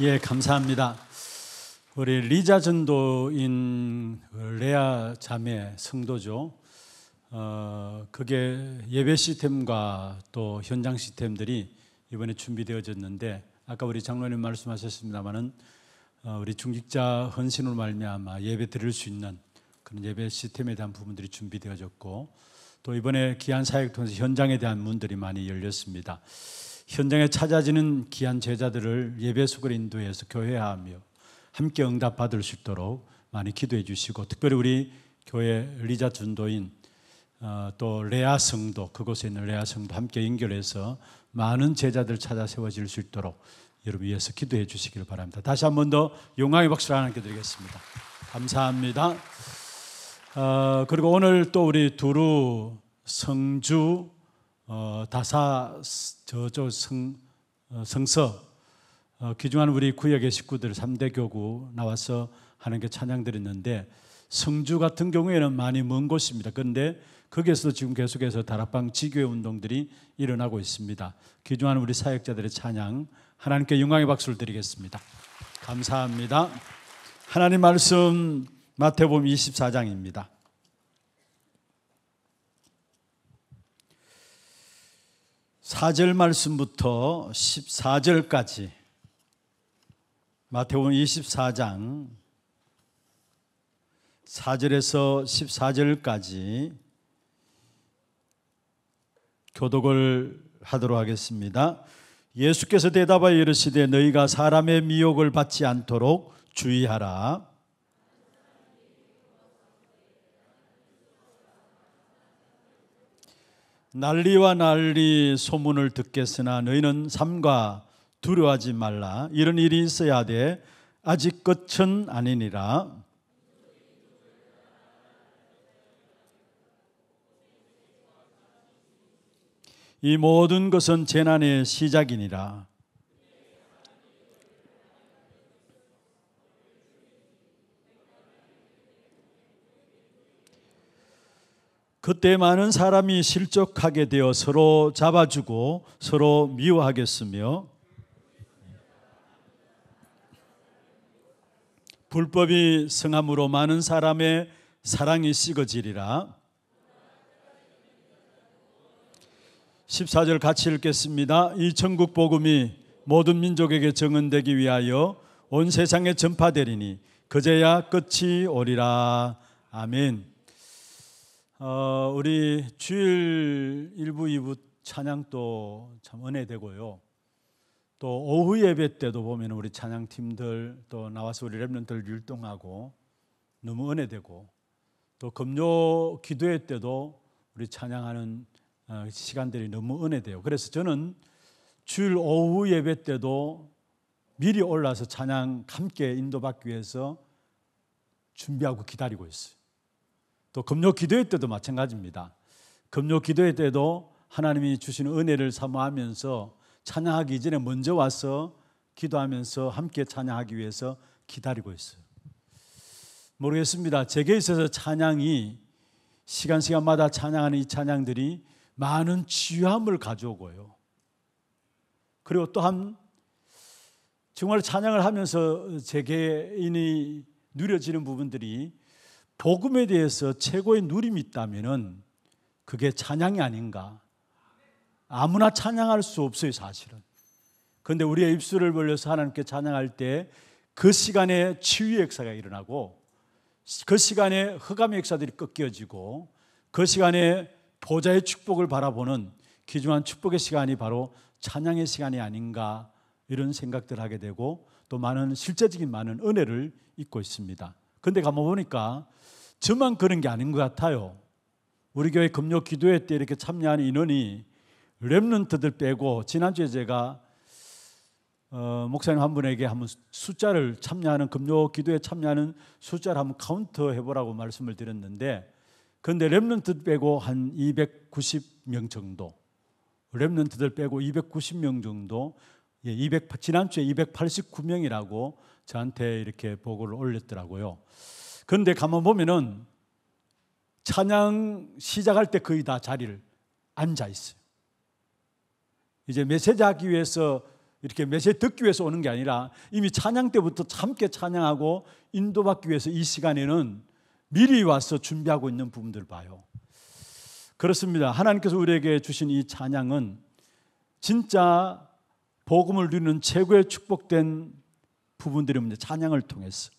예, 감사합니다. 우리 리자 전도인 레아 자매 성도죠. 어, 그게 예배 시스템과 또 현장 시스템들이 이번에 준비되어졌는데 아까 우리 장로님 말씀하셨습니다만은 어, 우리 중직자 헌신으로 말미암아 예배 드릴 수 있는 그런 예배 시스템에 대한 부분들이 준비되어졌고 또 이번에 기한 사역 통해서 현장에 대한 문들이 많이 열렸습니다. 현장에 찾아지는 귀한 제자들을 예배 속을 인도해서 교회하며 함께 응답 받을 수 있도록 많이 기도해 주시고 특별히 우리 교회 리자 준도인 어, 또 레아 성도 그곳에 있는 레아 성도 함께 연결해서 많은 제자들 찾아 세워질 수 있도록 여러분 위해서 기도해 주시기를 바랍니다. 다시 한 번 더 용왕의 박수를 하나님께 드리겠습니다. 감사합니다. 어, 그리고 오늘 또 우리 두루 성주 어, 다사 저조 성, 어, 성서 어, 귀중한 우리 구역의 식구들 3대 교구 나와서 하는 게찬양드렸는데 성주 같은 경우에는 많이 먼 곳입니다. 그런데 거기에서도 지금 계속해서 다락방 지교의 운동들이 일어나고 있습니다. 귀중한 우리 사역자들의 찬양 하나님께 영광의 박수를 드리겠습니다. 감사합니다. 하나님 말씀 마태복음 24장입니다. 4절 말씀부터 14절까지 마태복음 24장 4절에서 14절까지 교독을 하도록 하겠습니다. 예수께서 대답하여 이르시되 너희가 사람의 미혹을 받지 않도록 주의하라. 난리와 난리 소문을 듣겠으나 너희는 삼가 두려워하지 말라 이런 일이 있어야 돼 아직 끝은 아니니라 이 모든 것은 재난의 시작이니라 그때 많은 사람이 실족하게 되어 서로 잡아주고 서로 미워하겠으며 불법이 성함으로 많은 사람의 사랑이 식어지리라. 14절 같이 읽겠습니다. 이 천국 복음이 모든 민족에게 정언되기 위하여 온 세상에 전파되리니 그제야 끝이 오리라. 아멘. 어, 우리 주일 1부, 2부 찬양도 참 은혜되고요. 또 오후 예배 때도 보면 우리 찬양팀들 또 나와서 우리 랩런들 율동하고 너무 은혜되고 또 금요 기도회 때도 우리 찬양하는 어, 시간들이 너무 은혜돼요. 그래서 저는 주일 오후 예배 때도 미리 올라서 찬양 함께 인도받기 위해서 준비하고 기다리고 있어요. 또 금요 기도회 때도 마찬가지입니다. 금요 기도회 때도 하나님이 주시 은혜를 사모하면서 찬양하기 전에 먼저 와서 기도하면서 함께 찬양하기 위해서 기다리고 있어요. 모르겠습니다. 제게 있어서 찬양이 시간 시간마다 찬양하는 이 찬양들이 많은 치유함을 가져오고요. 그리고 또한 정말 찬양을 하면서 제개이 누려지는 부분들이 복음에 대해서 최고의 누림이 있다면은 그게 찬양이 아닌가. 아무나 찬양할 수 없어요, 사실은. 그런데 우리의 입술을 벌려서 하나님께 찬양할 때 그 시간에 치유의 역사가 일어나고 그 시간에 흑암의 역사들이 꺾여지고 그 시간에 보좌의 축복을 바라보는 귀중한 축복의 시간이 바로 찬양의 시간이 아닌가 이런 생각들 하게 되고 또 많은 실제적인 많은 은혜를 잊고 있습니다. 근데 가만 보니까 저만 그런 게 아닌 것 같아요. 우리 교회 금요 기도회 때 이렇게 참여한 인원이 랩런트들 빼고 지난주에 제가 어, 목사님 한 분에게 한번 숫자를 참여하는 금요 기도에 참여하는 숫자를 한번 카운터 해보라고 말씀을 드렸는데 그데 랩런트 빼고 한 290명 정도 랩런트들 빼고 290명 정도 예, 200, 지난주에 289명이라고 저한테 이렇게 보고를 올렸더라고요. 그런데 가만 보면은 찬양 시작할 때 거의 다 자리를 앉아 있어요. 이제 메시지 하기 위해서 이렇게 메시지 듣기 위해서 오는 게 아니라 이미 찬양 때부터 함께 찬양하고 인도받기 위해서 이 시간에는 미리 와서 준비하고 있는 부분들 봐요. 그렇습니다. 하나님께서 우리에게 주신 이 찬양은 진짜 복음을 누리는 최고의 축복된 부분들이 문제. 찬양을 통해서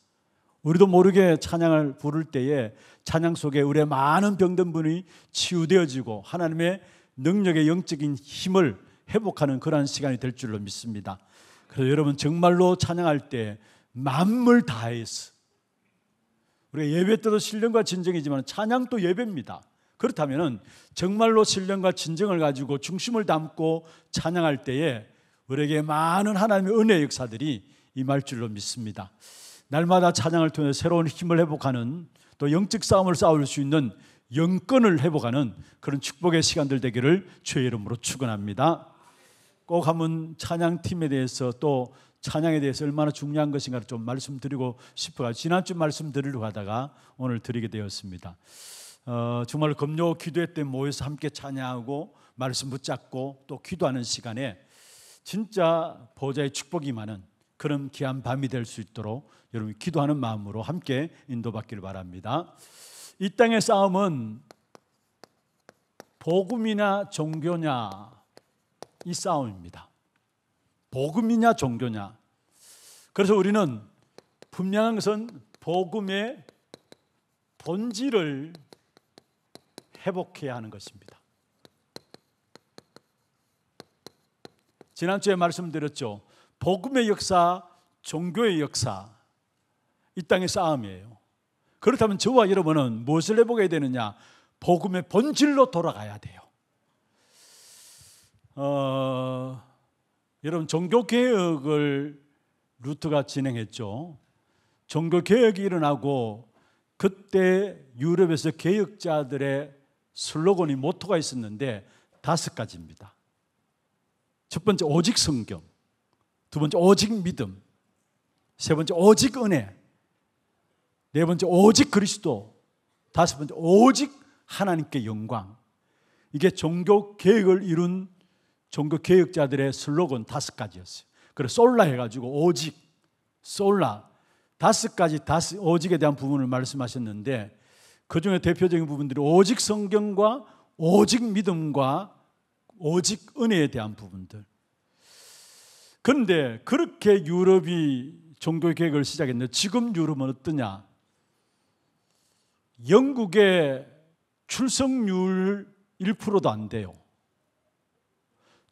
우리도 모르게 찬양을 부를 때에 찬양 속에 우리의 많은 병든 분이 치유되어지고 하나님의 능력의 영적인 힘을 회복하는 그러한 시간이 될 줄로 믿습니다. 그래서 여러분 정말로 찬양할 때 만물 다해서 우리가 예배 때도 신령과 진정이지만 찬양도 예배입니다. 그렇다면은 정말로 신령과 진정을 가지고 중심을 담고 찬양할 때에 우리에게 많은 하나님의 은혜 역사들이 임할 줄로 믿습니다. 날마다 찬양을 통해 새로운 힘을 회복하는 또 영적 싸움을 싸울 수 있는 영권을 회복하는 그런 축복의 시간들 되기를 주의 이름으로 축원합니다. 꼭 한번 찬양팀에 대해서 또 찬양에 대해서 얼마나 중요한 것인가를 좀 말씀드리고 싶어요. 지난주 말씀드리려고 하다가 오늘 드리게 되었습니다. 어, 정말 금요 기도회 때 모여서 함께 찬양하고 말씀 붙잡고 또 기도하는 시간에 진짜 보좌의 축복이 많은 그런 귀한 밤이 될 수 있도록 여러분 기도하는 마음으로 함께 인도받기를 바랍니다. 이 땅의 싸움은 복음이나 종교냐 이 싸움입니다. 복음이냐 종교냐. 그래서 우리는 분명한 것은 복음의 본질을 회복해야 하는 것입니다. 지난주에 말씀드렸죠. 복음의 역사, 종교의 역사, 이 땅의 싸움이에요. 그렇다면 저와 여러분은 무엇을 해보게 되느냐? 복음의 본질로 돌아가야 돼요. 어, 여러분, 종교개혁을 루트가 진행했죠. 종교개혁이 일어나고 그때 유럽에서 개혁자들의 슬로건이 모토가 있었는데 다섯 가지입니다. 첫 번째, 오직 성경. 두 번째 오직 믿음. 세 번째 오직 은혜. 네 번째 오직 그리스도. 다섯 번째 오직 하나님께 영광. 이게 종교 개혁을 이룬 종교 개혁자들의 슬로건 다섯 가지였어요. 그래서 솔라 해가지고 오직 솔라 다섯 가지 다섯 오직에 대한 부분을 말씀하셨는데 그 중에 대표적인 부분들이 오직 성경과 오직 믿음과 오직 은혜에 대한 부분들. 그런데 그렇게 유럽이 종교 개혁을 시작했는데 지금 유럽은 어떠냐? 영국의 출석률 1%도 안 돼요.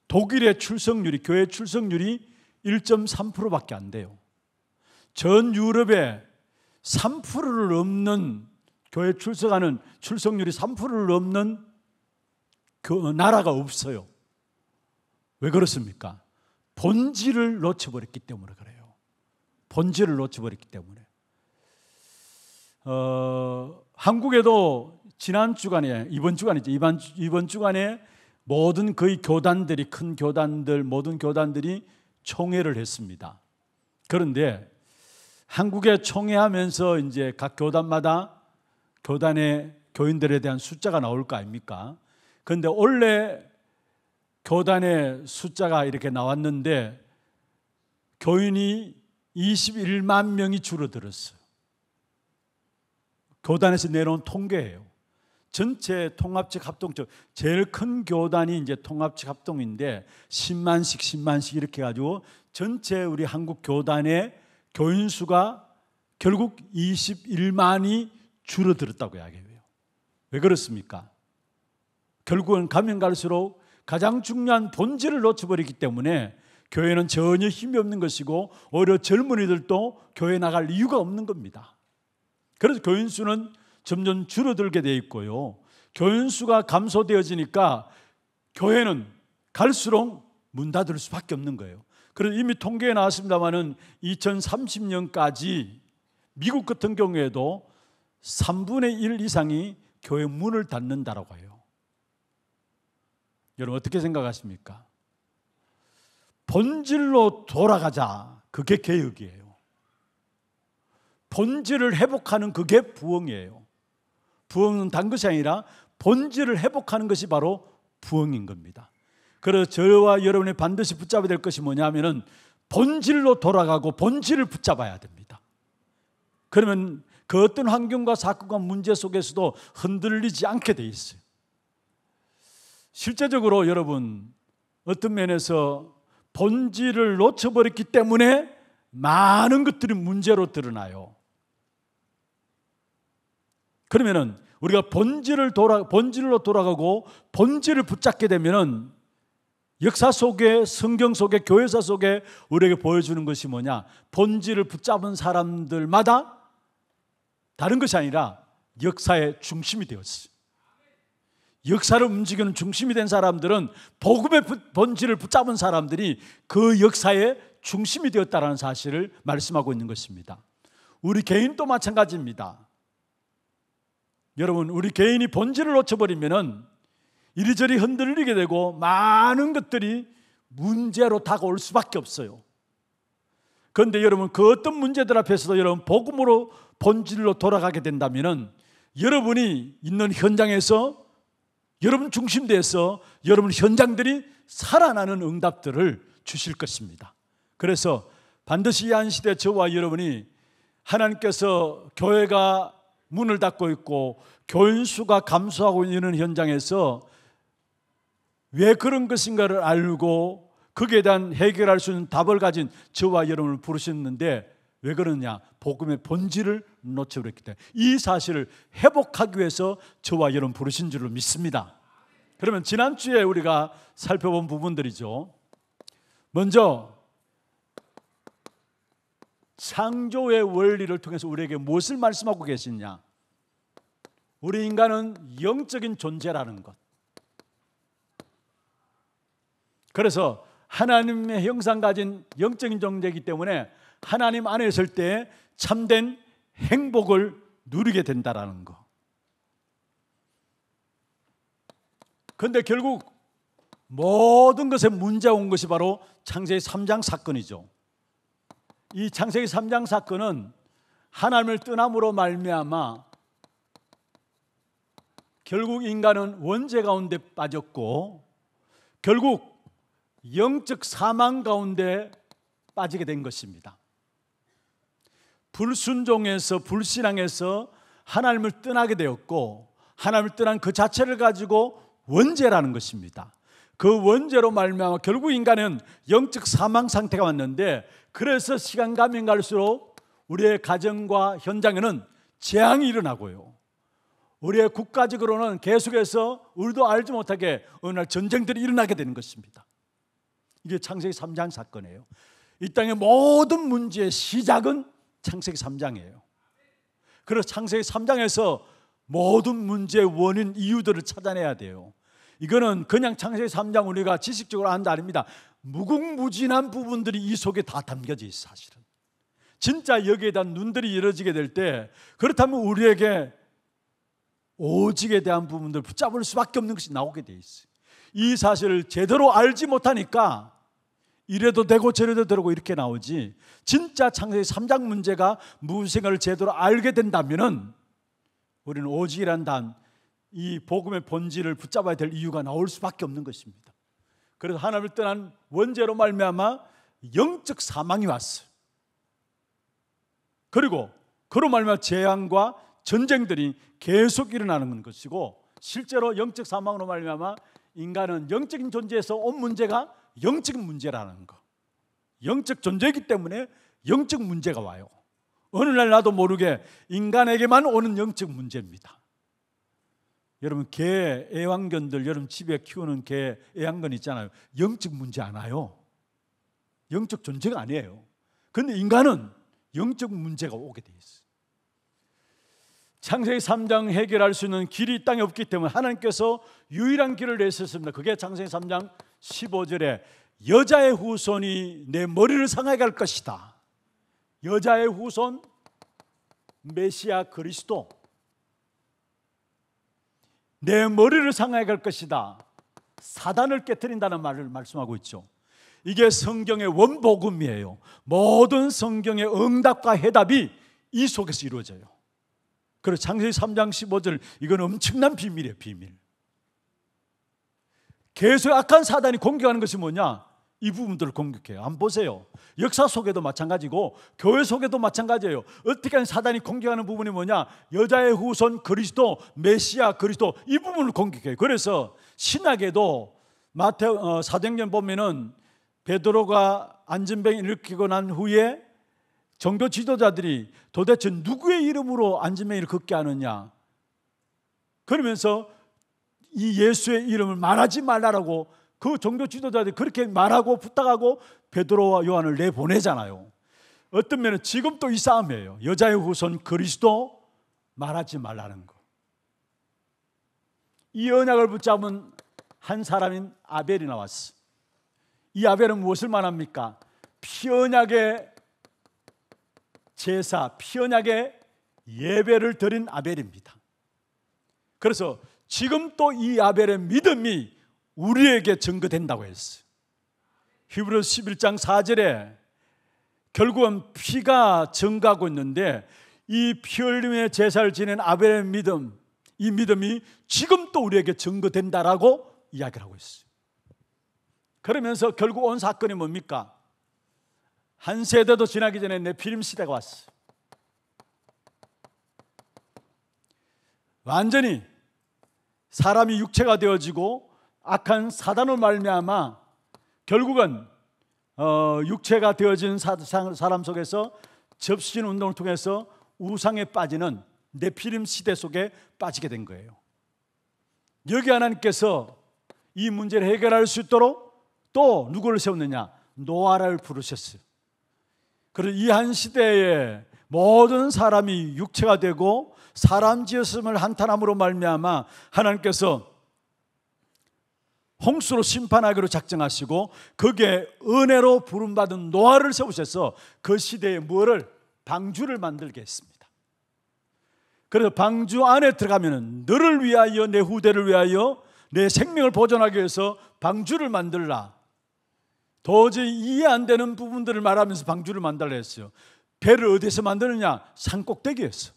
독일의 출석률이 교회 출석률이 1.3%밖에 안 돼요. 전 유럽에 3%를 넘는 교회 출석하는 출석률이 3%를 넘는 그 나라가 없어요. 왜 그렇습니까? 본질을 놓쳐버렸기 때문에 그래요. 본질을 놓쳐버렸기 때문에. 어, 한국에도 지난 주간에 이번 주간이죠. 이번 이번 주간에 모든 거의 교단들이 큰 교단들 모든 교단들이 총회를 했습니다. 그런데 한국에 총회하면서 이제 각 교단마다 교단의 교인들에 대한 숫자가 나올 거 아닙니까? 그런데 원래 교단의 숫자가 이렇게 나왔는데 교인이 21만 명이 줄어들었어요. 교단에서 내놓은 통계예요. 전체 통합적 합동적 제일 큰 교단이 이제 통합적 합동인데 10만씩 10만씩 이렇게 가지고 전체 우리 한국 교단의 교인 수가 결국 21만이 줄어들었다고 이야기해요. 왜 그렇습니까? 결국은 가면 갈수록 가장 중요한 본질을 놓쳐버리기 때문에 교회는 전혀 힘이 없는 것이고 오히려 젊은이들도 교회 나갈 이유가 없는 겁니다. 그래서 교인 수는 점점 줄어들게 돼 있고요. 교인 수가 감소되어지니까 교회는 갈수록 문 닫을 수밖에 없는 거예요. 그래서 이미 통계에 나왔습니다만은 2030년까지 미국 같은 경우에도 3분의 1 이상이 교회 문을 닫는다라고 해요. 여러분 어떻게 생각하십니까? 본질로 돌아가자. 그게 개혁이에요. 본질을 회복하는 그게 부흥이에요. 부흥은 단 것이 아니라 본질을 회복하는 것이 바로 부흥인 겁니다. 그래서 저와 여러분이 반드시 붙잡아야 될 것이 뭐냐면은 본질로 돌아가고 본질을 붙잡아야 됩니다. 그러면 그 어떤 환경과 사건과 문제 속에서도 흔들리지 않게 돼 있어요. 실제적으로 여러분 어떤 면에서 본질을 놓쳐버렸기 때문에 많은 것들이 문제로 드러나요. 그러면은 우리가 본질을 돌아 본질로 돌아가고 본질을 붙잡게 되면은 역사 속에 성경 속에 교회사 속에 우리에게 보여주는 것이 뭐냐? 본질을 붙잡은 사람들마다 다른 것이 아니라 역사의 중심이 되었어요. 역사를 움직이는 중심이 된 사람들은 복음의 본질을 붙잡은 사람들이 그 역사의 중심이 되었다라는 사실을 말씀하고 있는 것입니다. 우리 개인도 마찬가지입니다. 여러분, 우리 개인이 본질을 놓쳐버리면은 이리저리 흔들리게 되고 많은 것들이 문제로 다가올 수밖에 없어요. 그런데 여러분, 그 어떤 문제들 앞에서도 여러분, 복음으로 본질로 돌아가게 된다면은 여러분이 있는 현장에서 여러분 중심돼서 여러분 현장들이 살아나는 응답들을 주실 것입니다. 그래서 반드시 이 한 시대 저와 여러분이 하나님께서 교회가 문을 닫고 있고 교인 수가 감소하고 있는 현장에서 왜 그런 것인가를 알고 거기에 대한 해결할 수 있는 답을 가진 저와 여러분을 부르셨는데 왜 그러냐? 느 복음의 본질을 놓쳐버렸기 때문에 이 사실을 회복하기 위해서 저와 여러분 부르신 줄로 믿습니다. 그러면 지난주에 우리가 살펴본 부분들이죠. 먼저 창조의 원리를 통해서 우리에게 무엇을 말씀하고 계시냐? 우리 인간은 영적인 존재라는 것. 그래서 하나님의 형상 가진 영적인 존재이기 때문에 하나님 안에 있을 때 참된 행복을 누리게 된다라는 거. 그데 결국 모든 것에 문제온 것이 바로 창세기 3장 사건이죠. 이 창세기 3장 사건은 하나님을 떠남으로 말미암아 결국 인간은 원죄 가운데 빠졌고 결국 영적 사망 가운데 빠지게 된 것입니다. 불순종에서 불신앙에서 하나님을 떠나게 되었고 하나님을 떠난 그 자체를 가지고 원죄라는 것입니다. 그 원죄로 말미암아 결국 인간은 영적 사망 상태가 왔는데 그래서 시간 가면 갈수록 우리의 가정과 현장에는 재앙이 일어나고요. 우리의 국가적으로는 계속해서 우리도 알지 못하게 어느 날 전쟁들이 일어나게 되는 것입니다. 이게 창세기 3장 사건이에요. 이 땅의 모든 문제의 시작은 창세기 3장이에요. 그래서 창세기 3장에서 모든 문제의 원인, 이유들을 찾아내야 돼요. 이거는 그냥 창세기 3장 우리가 지식적으로 아는 게 아닙니다. 무궁무진한 부분들이 이 속에 다 담겨져 있어 사실은. 진짜 여기에 대한 눈들이 열어지게 될 때 그렇다면 우리에게 오직에 대한 부분들 붙잡을 수밖에 없는 것이 나오게 돼 있어요. 이 사실을 제대로 알지 못하니까 이래도 되고 저래도 되고 이렇게 나오지 진짜 창세기 3장 문제가 무엇인가를 제대로 알게 된다면은 우리는 오직이란 단 이 복음의 본질을 붙잡아야 될 이유가 나올 수밖에 없는 것입니다. 그래서 하나님을 떠난 원죄로 말미암아 영적 사망이 왔어요. 그리고 그로 말미암아 재앙과 전쟁들이 계속 일어나는 것이고 실제로 영적 사망으로 말미암아 인간은 영적인 존재에서 온 문제가 영적 문제라는 거. 영적 존재이기 때문에 영적 문제가 와요. 어느 날 나도 모르게 인간에게만 오는 영적 문제입니다. 여러분 개 애완견들 여러분 집에 키우는 개 애완견 있잖아요. 영적 문제 안아요 영적 존재가 아니에요. 근데 인간은 영적 문제가 오게 돼 있어요. 창세기 3장 해결할 수 있는 길이 땅에 없기 때문에 하나님께서 유일한 길을 내셨습니다. 그게 창세기 3장 15절에 여자의 후손이 내 머리를 상하게 할 것이다. 여자의 후손 메시아 그리스도 내 머리를 상하게 할 것이다. 사단을 깨뜨린다는 말을 말씀하고 있죠. 이게 성경의 원복음이에요. 모든 성경의 응답과 해답이 이 속에서 이루어져요. 그리고 창세기 3장 15절 이건 엄청난 비밀이에요 비밀 계속 악한 사단이 공격하는 것이 뭐냐 이 부분들을 공격해요. 안 보세요. 역사 속에도 마찬가지고 교회 속에도 마찬가지예요. 어떻게 하면 사단이 공격하는 부분이 뭐냐? 여자의 후손 그리스도, 메시아 그리스도 이 부분을 공격해요. 그래서 신학에도 마태 어, 사도행전 보면은 베드로가 안전병 일으키고 난 후에 정교 지도자들이 도대체 누구의 이름으로 안지매일 걷게 하느냐? 그러면서 이 예수의 이름을 말하지 말라라고 그 종교 지도자들이 그렇게 말하고 부탁하고 베드로와 요한을 내보내잖아요. 어떤 면은 지금 또이 싸움이에요. 여자의 후손 그리스도 말하지 말라는 거. 이 언약을 붙잡은 한 사람인 아벨이 나왔어. 이 아벨은 무엇을 말합니까? 피언약의 제사 피언약의 예배를 드린 아벨입니다. 그래서 지금 또 이 아벨의 믿음이 우리에게 증거된다고 했어요. 히브리 11장 4절에 결국은 피가 증가하고 있는데 이피 흘림의 제사를 지낸 아벨의 믿음, 이 믿음이 지금 또 우리에게 증거된다라고 이야기를 하고 있어요. 그러면서 결국 온 사건이 뭡니까? 한 세대도 지나기 전에 내피림 시대가 왔어. 완전히 사람이 육체가 되어지고 악한 사단을 말미암아 결국은 어, 육체가 되어진 사, 사람 속에서 접신 운동을 통해서 우상에 빠지는 내피림 시대 속에 빠지게 된 거예요. 여기 하나님께서 이 문제를 해결할 수 있도록 또 누구를 세웠느냐? 노아를 부르셨어요. 그리이한 시대에 모든 사람이 육체가 되고 사람 지었음을 한탄함으로 말미암아 하나님께서 홍수로 심판하기로 작정하시고 거기에 은혜로 부름받은 노아를 세우셔서 그 시대에 뭐를 방주를 만들게 했습니다. 그래서 방주 안에 들어가면 너를 위하여 내 후대를 위하여 내 생명을 보존하기 위해서 방주를 만들라. 도저히 이해 안 되는 부분들을 말하면서 방주를 만들라 했어요. 배를 어디서 만드느냐? 산 꼭대기에서.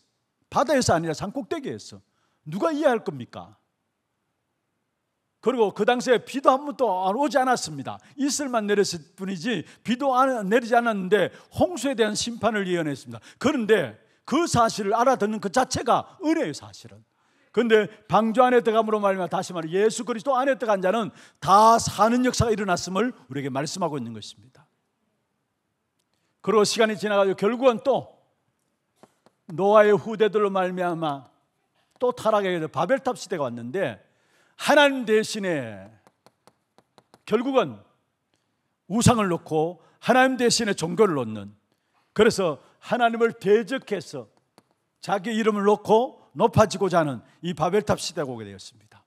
바다에서 아니라 산 꼭대기에서. 누가 이해할 겁니까? 그리고 그 당시에 비도 한 번도 오지 않았습니다. 이슬만 내렸을 뿐이지 비도 안, 내리지 않았는데 홍수에 대한 심판을 예언했습니다. 그런데 그 사실을 알아듣는 그 자체가 은혜의 사실은. 그런데 방주 안에 들어감으로 말미암 다시 말해 예수 그리스도 안에 들어간 자는 다 사는 역사가 일어났음을 우리에게 말씀하고 있는 것입니다. 그리고 시간이 지나가고 결국은 또 노아의 후대들로 말미암아 또 타락하게 돼 바벨탑 시대가 왔는데 하나님 대신에 결국은 우상을 놓고 하나님 대신에 종교를 놓는 그래서 하나님을 대적해서 자기 이름을 놓고 높아지고자 하는 이 바벨탑 시대가 오게 되었습니다.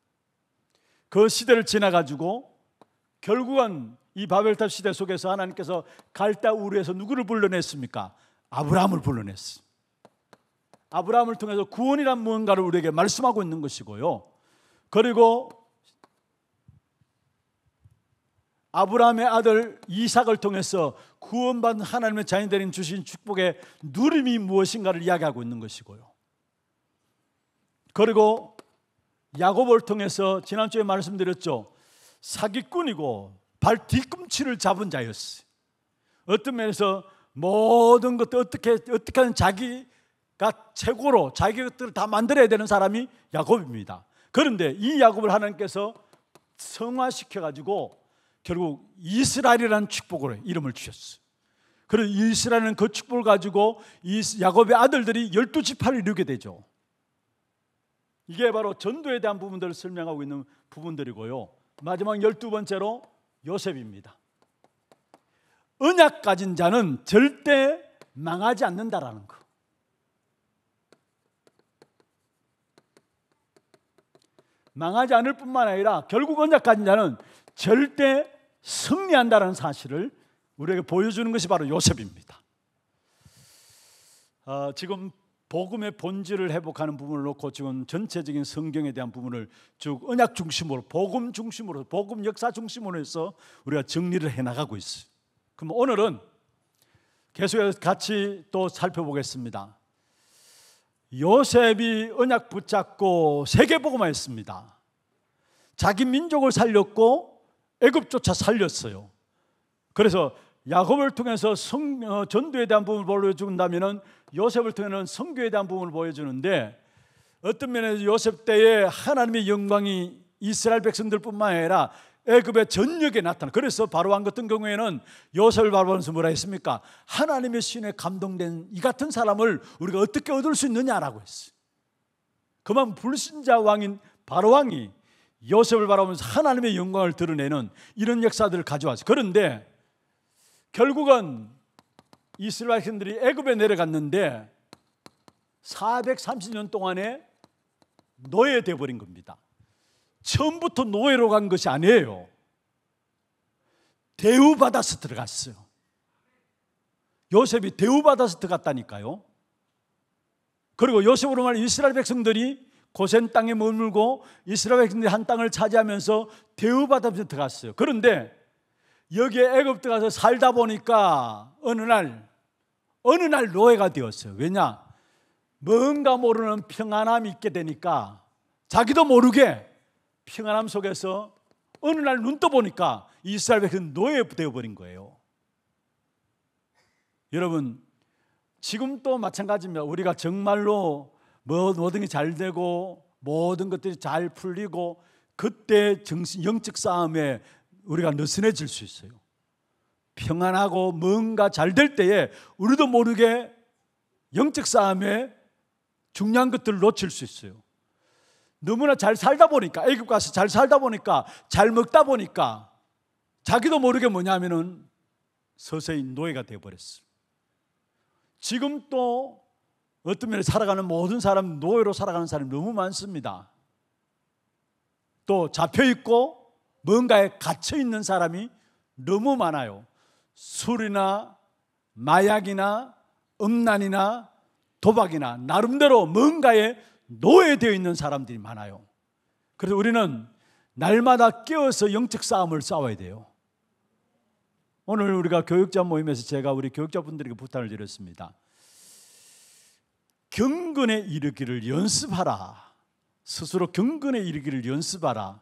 그 시대를 지나가지고 결국은 이 바벨탑 시대 속에서 하나님께서 갈다 우르에서 누구를 불러냈습니까? 아브라함을 불러냈습 아브라함을 통해서 구원이란 무언가를 우리에게 말씀하고 있는 것이고요. 그리고 아브라함의 아들 이삭을 통해서 구원받은 하나님의 자녀들인 주신 축복의 누림이 무엇인가를 이야기하고 있는 것이고요. 그리고 야곱을 통해서 지난주에 말씀드렸죠. 사기꾼이고 발 뒤꿈치를 잡은 자였어요. 어떤 면에서 모든 것들 어떻게 어떻게 하는 자기가 최고로 자기 것들을 다 만들어야 되는 사람이 야곱입니다. 그런데 이 야곱을 하나님께서 성화시켜 가지고 결국 이스라엘이라는 축복으로 이름을 주셨어요. 그래서 이스라엘은 그 축복을 가지고 이 야곱의 아들들이 열두 지파를 이루게 되죠. 이게 바로 전도에 대한 부분들을 설명하고 있는 부분들이고요. 마지막 열두 번째로 요셉입니다. 언약 가진 자는 절대 망하지 않는다라는 거. 망하지 않을 뿐만 아니라 결국 언약 가진 자는 절대 승리한다는 사실을 우리에게 보여주는 것이 바로 요셉입니다. 어, 지금 복음의 본질을 회복하는 부분을 놓고 지금 전체적인 성경에 대한 부분을 즉 언약 중심으로 복음 중심으로 복음 역사 중심으로 해서 우리가 정리를 해 나가고 있어요. 그럼 오늘은 계속해서 같이 또 살펴보겠습니다. 요셉이 언약 붙잡고 세계 복음화했습니다. 자기 민족을 살렸고 애굽조차 살렸어요. 그래서 야곱을 통해서 성, 어, 전도에 대한 부분을 보여준다면은 요셉을 통해는 성교에 대한 부분을 보여주는데 어떤 면에서 요셉 때에 하나님의 영광이 이스라엘 백성들뿐만 아니라 애굽의 전역에 나타나. 그래서 바로왕 같은 경우에는 요셉을 바라보면서 뭐라 했습니까? 하나님의 신에 감동된 이 같은 사람을 우리가 어떻게 얻을 수 있느냐라고 했어요. 그만 불신자 왕인 바로왕이 요셉을 바라보면서 하나님의 영광을 드러내는 이런 역사들을 가져왔어요. 그런데 결국은 이스라엘 신들이 애굽에 내려갔는데 430년 동안에 노예 돼 버린 겁니다. 처음부터 노예로 간 것이 아니에요. 대우받아서 들어갔어요. 요셉이 대우받아서 들어갔다니까요. 그리고 요셉으로 말해 이스라엘 백성들이 고센 땅에 머물고 이스라엘 백성들이 한 땅을 차지하면서 대우받아서 들어갔어요. 그런데 여기에 애굽 들어가서 살다 보니까 어느 날 어느 날 노예가 되었어요. 왜냐? 뭔가 모르는 평안함이 있게 되니까 자기도 모르게 평안함 속에서 어느 날 눈 떠보니까 이스라엘 백성 노예 되어버린 거예요. 여러분, 지금도 마찬가지입니다. 우리가 정말로 모든 뭐 게잘 되고 모든 것들이 잘 풀리고 그때 정신, 영적 싸움에 우리가 느슨해질 수 있어요. 평안하고 뭔가 잘 될 때에 우리도 모르게 영적 싸움에 중요한 것들을 놓칠 수 있어요. 너무나 잘 살다 보니까 애굽 가서 잘 살다 보니까 잘 먹다 보니까 자기도 모르게 뭐냐면은 서서히 노예가 되어 버렸어요. 지금 또 어떤 면에 살아가는 모든 사람 노예로 살아가는 사람이 너무 많습니다. 또 잡혀 있고 뭔가에 갇혀 있는 사람이 너무 많아요. 술이나 마약이나 음란이나 도박이나 나름대로 뭔가에 노예되어 있는 사람들이 많아요. 그래서 우리는 날마다 깨어서 영적 싸움을 싸워야 돼요. 오늘 우리가 교육자 모임에서 제가 우리 교육자분들에게 부탁을 드렸습니다. 경건에 이르기를 연습하라. 스스로 경건에 이르기를 연습하라.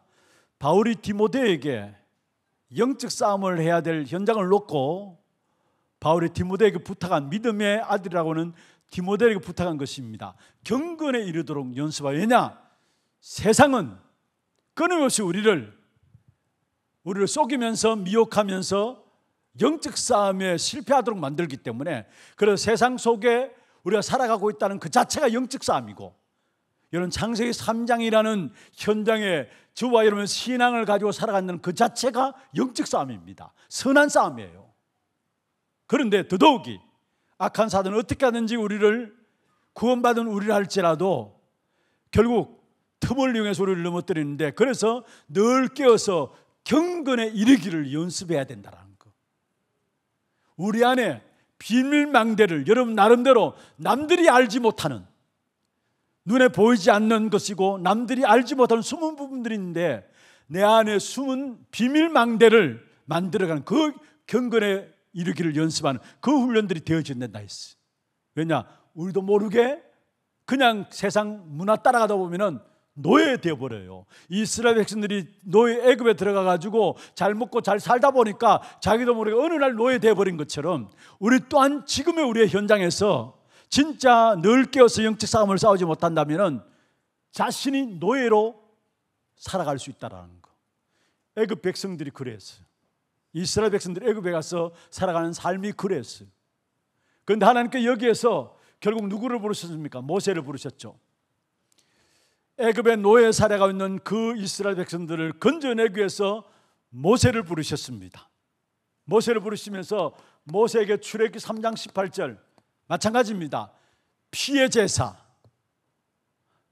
바울이 디모데에게 영적 싸움을 해야 될 현장을 놓고 바울이 디모데에게 부탁한 믿음의 아들이라고는 디모데에게 부탁한 것입니다. 경건에 이르도록 연습하여 왜냐? 세상은 끊임없이 우리를 우리를 속이면서 미혹하면서 영적 싸움에 실패하도록 만들기 때문에 그래서 세상 속에 우리가 살아가고 있다는 그 자체가 영적 싸움이고 여러분 창세기 3장이라는 현장에 저와 여러분 신앙을 가지고 살아간다는 그 자체가 영적 싸움입니다. 선한 싸움이에요. 그런데 더더욱이 악한 사든 어떻게 하든지 우리를 구원받은 우리를 할지라도 결국 틈을 이용해서 우리를 넘어뜨리는데 그래서 늘 깨어서 경건에 이르기를 연습해야 된다는 거. 우리 안에 비밀망대를 여러분 나름대로 남들이 알지 못하는 눈에 보이지 않는 것이고 남들이 알지 못하는 숨은 부분들이 있는데 내 안에 숨은 비밀망대를 만들어가는 그 경건에 이르기를 연습하는 그 훈련들이 되어진다 했어. 왜냐? 우리도 모르게 그냥 세상 문화 따라가다 보면은 노예 되어 버려요. 이스라엘 백성들이 노예 애굽에 들어가 가지고 잘 먹고 잘 살다 보니까 자기도 모르게 어느 날 노예 되어 버린 것처럼 우리 또한 지금의 우리의 현장에서 진짜 늘 깨어서 영적 싸움을 싸우지 못한다면 자신이 노예로 살아갈 수 있다라는 거. 애굽 백성들이 그랬어요. 이스라엘 백성들이 애굽에 가서 살아가는 삶이 그랬어 그런데 하나님께 여기에서 결국 누구를 부르셨습니까? 모세를 부르셨죠. 애굽의 노예 살아가 있는 그 이스라엘 백성들을 건져내기 위해서 모세를 부르셨습니다. 모세를 부르시면서 모세에게 출애굽기 3장 18절 마찬가지입니다. 피해 제사.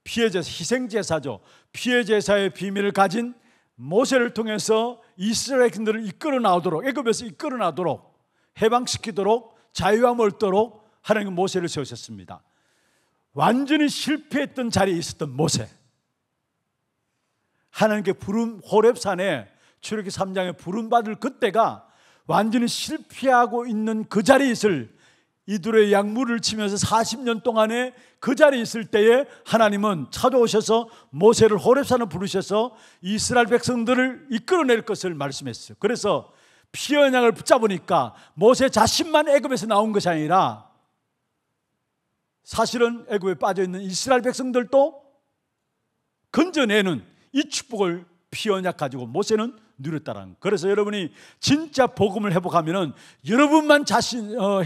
피해 제사, 희생 제사죠. 피해 제사의 비밀을 가진 모세를 통해서 이스라엘인들을 이끌어 나오도록 애굽에서 이끌어 나도록 해방시키도록 자유와 멀도록 하나님 모세를 세우셨습니다. 완전히 실패했던 자리에 있었던 모세. 하나님께 부름 호렙산에 출애기 3장에 부름 받을 그때가 완전히 실패하고 있는 그 자리에 있을 이들의 약물을 치면서 40년 동안에 그 자리에 있을 때에 하나님은 찾아오셔서 모세를 호랩산을 부르셔서 이스라엘 백성들을 이끌어낼 것을 말씀했어요. 그래서 피언양을 붙잡으니까 모세 자신만 애굽에서 나온 것이 아니라 사실은 애굽에 빠져 있는 이스라엘 백성들도 건져내는 이 축복을 피언약 가지고 모세는 누렸다는 거. 그래서 여러분이 진짜 복음을 회복하면은 여러분만 자신 어,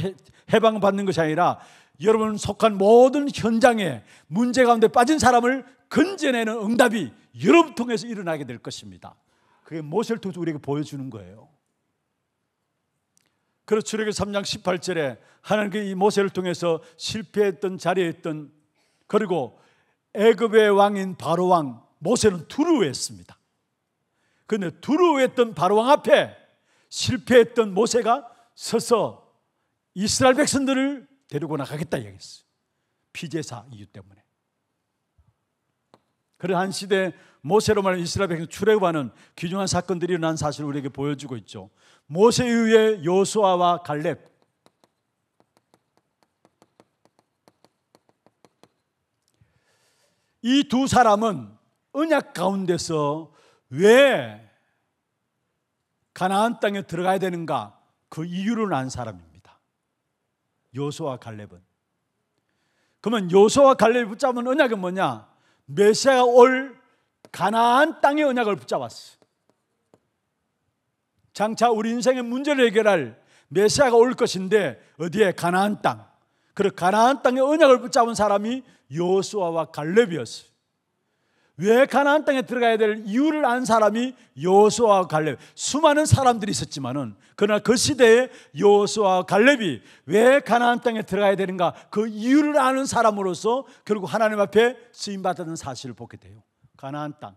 해방받는 것이 아니라 여러분 속한 모든 현장에 문제 가운데 빠진 사람을 건져내는 응답이 여러분 통해서 일어나게 될 것입니다. 그게 모세를 통해서 우리에게 보여주는 거예요. 그래서 출애굽 3장 18절에 하나님께 이 모세를 통해서 실패했던 자리에 있던 그리고 애굽의 왕인 바로 왕 모세는 두루했습니다. 그런데두루했던 바로왕 앞에 실패했던 모세가 서서 이스라엘 백성들을 데리고 나가겠다 이야기했어요. 피제사 이유 때문에. 그러한 시대에 모세로 말하는 이스라엘 백성 출애굽하는 귀중한 사건들이 일어난 사실을 우리에게 보여주고 있죠. 모세 이후에 여수아와 갈렙 이 두 사람은 언약 가운데서 왜 가나안 땅에 들어가야 되는가? 그 이유를 안 사람입니다. 요소와 갈렙은. 그러면 요소와 갈렙이 붙잡은 언약은 뭐냐? 메시아가 올 가나안 땅의 언약을 붙잡았어. 장차 우리 인생의 문제를 해결할 메시아가 올 것인데 어디에 가나안 땅. 그리고 가나안 땅의 언약을 붙잡은 사람이 요수아와 갈렙이었어. 왜 가나안 땅에 들어가야 될 이유를 안 사람이 여호수아 갈렙 수많은 사람들이 있었지만은 그러나 그 시대에 여호수아 갈렙이 왜 가나안 땅에 들어가야 되는가 그 이유를 아는 사람으로서 결국 하나님 앞에 쓰임 받았던 사실을 보게 돼요. 가나안 땅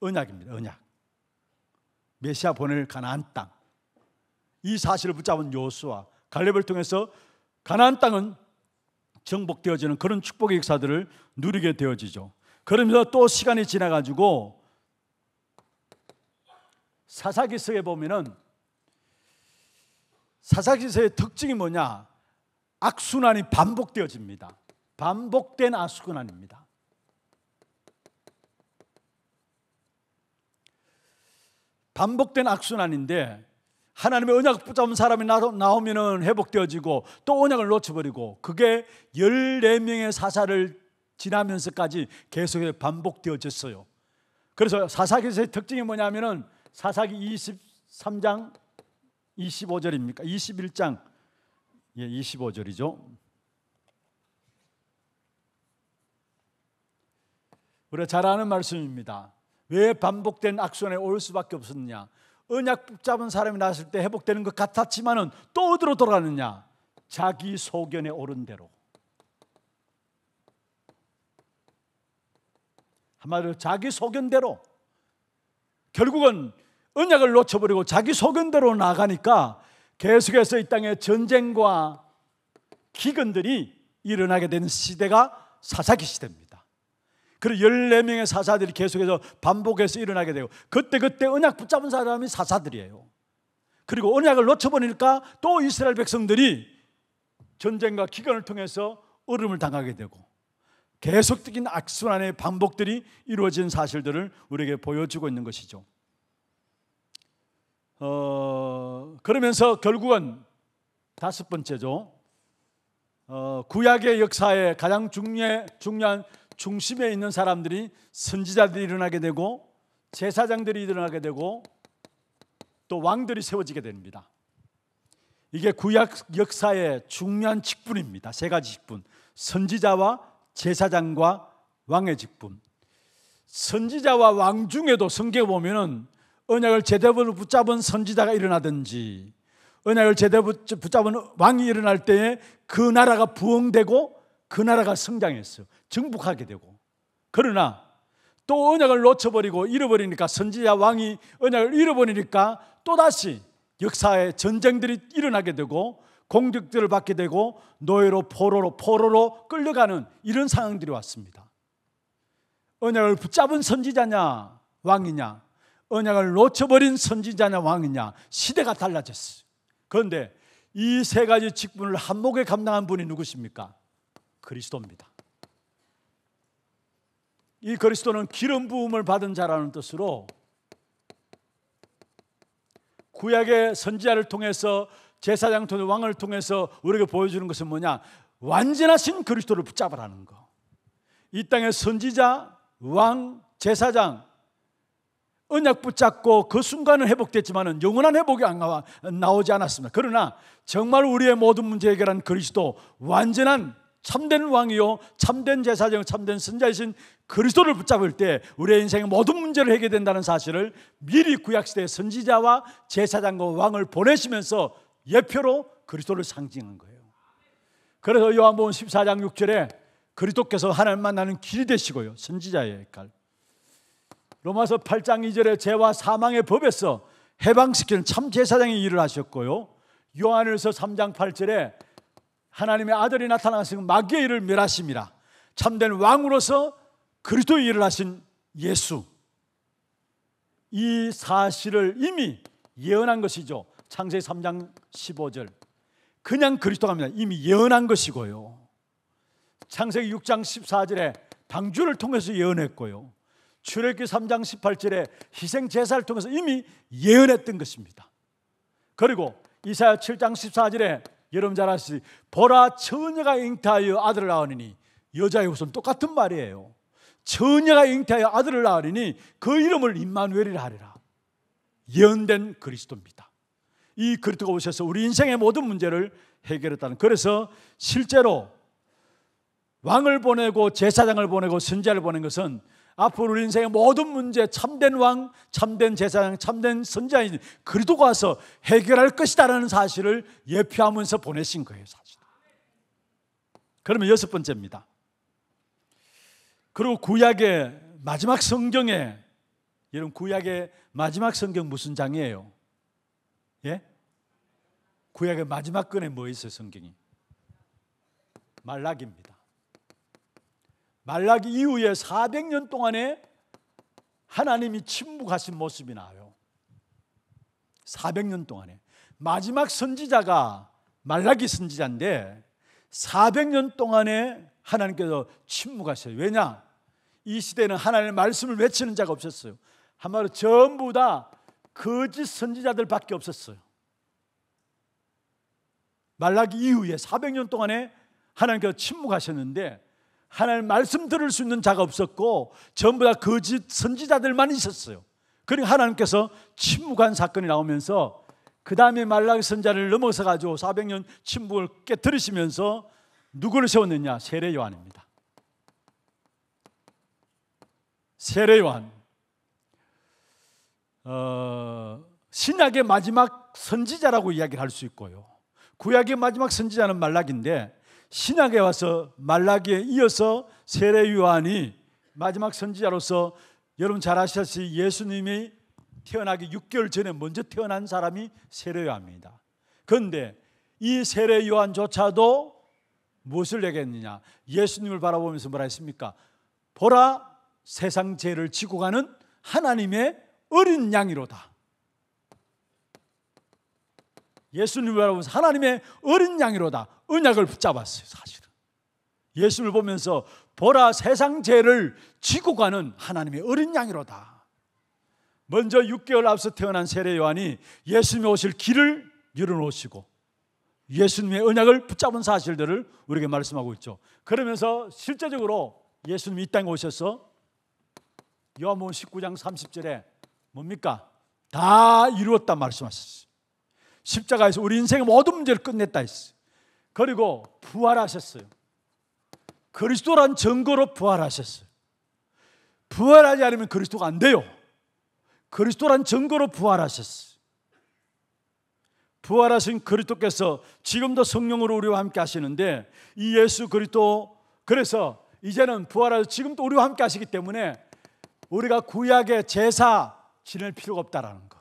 언약입니다. 언약 메시아 보낼 가나안 땅이 사실을 붙잡은 여호수아 갈렙을 통해서 가나안 땅은 정복되어지는 그런 축복의 역사들을 누리게 되어지죠. 그러면서 또 시간이 지나가지고 사사기서에 보면은 사사기서의 특징이 뭐냐? 악순환이 반복되어집니다. 반복된 악순환입니다. 반복된 악순환인데 하나님의 언약 을 붙잡은 사람이 나오면 회복되어지고 또 언약을 놓쳐버리고 그게 14명의 사사를 지나면서까지 계속 반복되어졌어요. 그래서 사사기서의 특징이 뭐냐면은 사사기 23장 25절입니까? 21장 예, 25절이죠. 우리잘 아는 말씀입니다. 왜 반복된 악순에 올 수밖에 없었느냐? 언약 붙잡은 사람이 났을 때 회복되는 것 같았지만은 또 어디로 돌아가느냐? 자기 소견에 오른 대로. 한마디로 자기 소견대로 결국은 언약을 놓쳐버리고 자기 소견대로 나가니까 계속해서 이 땅에 전쟁과 기근들이 일어나게 되는 시대가 사사기 시대입니다. 그리고 14명의 사사들이 계속해서 반복해서 일어나게 되고 그때그때 언약 붙잡은 사람이 사사들이에요. 그리고 언약을 놓쳐버리니까 또 이스라엘 백성들이 전쟁과 기근을 통해서 얼음을 당하게 되고 계속적인 악순환의 반복들이 이루어진 사실들을 우리에게 보여주고 있는 것이죠. 어, 그러면서 결국은 다섯 번째죠. 어, 구약의 역사에 가장 중요해, 중요한 중심에 있는 사람들이 선지자들이 일어나게 되고 제사장들이 일어나게 되고 또 왕들이 세워지게 됩니다. 이게 구약 역사의 중요한 직분입니다. 세 가지 직분. 선지자와 제사장과 왕의 직분. 선지자와 왕 중에도 성경에 보면은 언약을 제대로 붙잡은 선지자가 일어나든지 언약을 제대로 붙잡은 왕이 일어날 때에 그 나라가 부흥되고 그 나라가 성장했어요. 정복하게 되고. 그러나 또 언약을 놓쳐버리고 잃어버리니까 선지자 왕이 언약을 잃어버리니까 또다시 역사의 전쟁들이 일어나게 되고 공격들을 받게 되고 노예로 포로로 포로로 끌려가는 이런 상황들이 왔습니다. 언약을 붙잡은 선지자냐 왕이냐 언약을 놓쳐버린 선지자냐 왕이냐 시대가 달라졌어요. 그런데 이 세 가지 직분을 한몫에 감당한 분이 누구십니까? 그리스도입니다. 이 그리스도는 기름 부음을 받은 자라는 뜻으로 구약의 선지자를 통해서 제사장 통해 왕을 통해서 우리에게 보여주는 것은 뭐냐? 완전하신 그리스도를 붙잡으라는 거. 이 땅의 선지자, 왕, 제사장 언약 붙잡고 그 순간은 회복됐지만은 영원한 회복이 안 나와, 나오지 않았습니다. 그러나 정말 우리의 모든 문제 해결한 그리스도 완전한 참된 왕이요 참된 제사장 참된 선자이신 그리스도를 붙잡을 때 우리의 인생의 모든 문제를 해결된다는 사실을 미리 구약시대의 선지자와 제사장과 왕을 보내시면서 예표로 그리스도를 상징한 거예요. 그래서 요한복음 14장 6절에 그리스도께서 하나님 만나는 길이 되시고요. 선지자의 칼. 로마서 8장 2절에 죄와 사망의 법에서 해방시키는 참 제사장의 일을 하셨고요. 요한일서 3장 8절에 하나님의 아들이 나타나서 마귀의 일을 멸하십니다. 참된 왕으로서 그리스도의 일을 하신 예수. 이 사실을 이미 예언한 것이죠. 창세 3장 15절 그냥 그리스도가 아니라 이미 예언한 것이고요. 창세기 6장 14절에 방주를 통해서 예언했고요. 출애굽기 3장 18절에 희생 제사를 통해서 이미 예언했던 것입니다. 그리고 이사야 7장 14절에 여러분 잘 아시지 보라 처녀가 잉태하여 아들을 낳으니 여자의 후손 똑같은 말이에요. 처녀가 잉태하여 아들을 낳으니 그 이름을 임마누엘이라 하리라. 예언된 그리스도입니다. 이 그리스도가 오셔서 우리 인생의 모든 문제를 해결했다는. 그래서 실제로 왕을 보내고 제사장을 보내고 선자를 보낸 것은 앞으로 우리 인생의 모든 문제 참된 왕, 참된 제사장, 참된 선자인 그리스도가 와서 해결할 것이다라는 사실을 예표하면서 보내신 거예요, 사실. 그러면 여섯 번째입니다. 그리고 구약의 마지막 성경에 여러분 구약의 마지막 성경 무슨 장이에요? 예? 구약의 마지막 끈에뭐 있어요, 성경이? 말락입니다. 말락 이후에 400년 동안에 하나님이 침묵하신 모습이 나요. 400년 동안에 마지막 선지자가 말라기 선지자인데 400년 동안에 하나님께서 침묵하셔요. 왜냐? 이 시대는 하나님의 말씀을 외치는 자가 없었어요. 한마디로 전부 다 거짓 선지자들밖에 없었어요. 말라기 이후에 400년 동안에 하나님께서 침묵하셨는데 하나님 말씀 들을 수 있는 자가 없었고 전부 다 거짓 선지자들만 있었어요. 그리고 하나님께서 침묵한 사건이 나오면서 그 다음에 말라기 선자를 넘어서 가지고 400년 침묵을 깨뜨리시면서 누구를 세웠느냐? 세례 요한입니다. 세례 요한. 어, 신약의 마지막 선지자라고 이야기를 할 수 있고요. 구약의 마지막 선지자는 말라기인데 신약에 와서 말라기에 이어서 세례 요한이 마지막 선지자로서 여러분 잘 아시다시피 예수님이 태어나기 6개월 전에 먼저 태어난 사람이 세례 요한입니다. 그런데 이 세례 요한조차도 무엇을 얘기했느냐? 예수님을 바라보면서 뭐라 했습니까? 보라 세상 죄를 지고 가는 하나님의 어린 양이로다. 예수님을 바라보면서 하나님의 어린 양이로다. 은약을 붙잡았어요, 사실은. 예수를 보면서 보라 세상 죄를 지고 가는 하나님의 어린 양이로다. 먼저 6개월 앞서 태어난 세례 요한이 예수님이 오실 길을 열어놓으시고 예수님의 은약을 붙잡은 사실들을 우리에게 말씀하고 있죠. 그러면서 실제적으로 예수님이 이 땅에 오셔서 요한복음 19장 30절에 뭡니까? 다 이루었다 말씀하셨어요. 십자가에서 우리 인생의 모든 문제를 끝냈다 했어요. 그리고 부활하셨어요. 그리스도란 증거로 부활하셨어요. 부활하지 않으면 그리스도가 안 돼요. 그리스도란 증거로 부활하셨어요. 부활하신 그리스도께서 지금도 성령으로 우리와 함께 하시는데 이 예수 그리스도 그래서 이제는 부활하여 지금도 우리와 함께 하시기 때문에 우리가 구약의 제사 지낼 필요가 없다라는 거.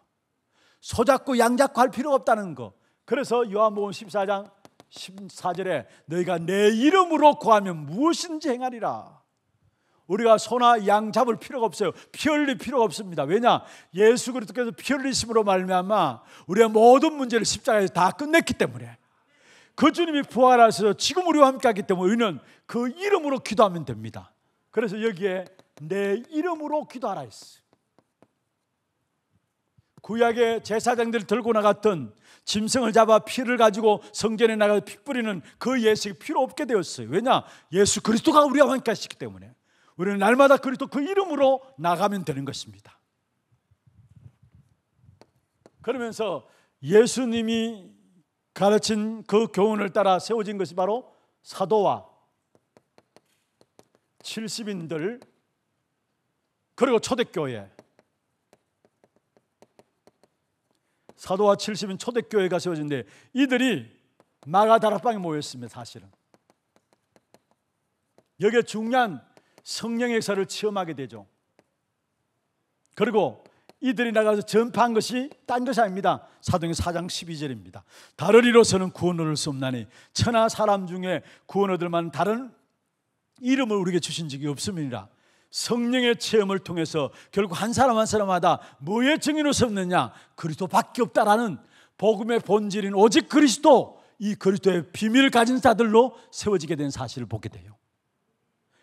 소 잡고 양 잡고 할 필요가 없다는 거. 그래서 요한복음 14장 14절에 너희가 내 이름으로 구하면 무엇인지 행하리라. 우리가 소나 양 잡을 필요가 없어요. 피 흘릴 필요가 없습니다. 왜냐? 예수 그리스도께서 피 흘리심으로 말미암아 우리의 모든 문제를 십자가에서 다 끝냈기 때문에 그 주님이 부활하셔서 지금 우리와 함께하기 때문에 우리는 그 이름으로 기도하면 됩니다. 그래서 여기에 내 이름으로 기도하라 했어요. 구약의 제사장들이 들고 나갔던 짐승을 잡아 피를 가지고 성전에 나가 서피 뿌리는 그 예식이 필요 없게 되었어요. 왜냐? 예수 그리스도가 우리와 함께 하시기 때문에 우리는 날마다 그리스도 그 이름으로 나가면 되는 것입니다. 그러면서 예수님이 가르친 그 교훈을 따라 세워진 것이 바로 사도와 70인들 그리고 초대교회 사도와 70인 초대교회가 세워진데 이들이 마가다락방에 모였습니다. 사실은 여기에 중요한 성령 의사를 체험하게 되죠. 그리고 이들이 나가서 전파한 것이 딴 것이 아닙니다. 사도행 4장 12절입니다. 다른 이로서는 구원 얻을 수 없나니 천하 사람 중에 구원 얻을 만한 다른 이름을 우리에게 주신 적이 없음이니라. 성령의 체험을 통해서 결국 한 사람 한 사람마다 뭐의 증인으로 섰느냐? 그리스도밖에 없다라는 복음의 본질인 오직 그리스도 이 그리스도의 비밀을 가진 자들로 세워지게 된 사실을 보게 돼요.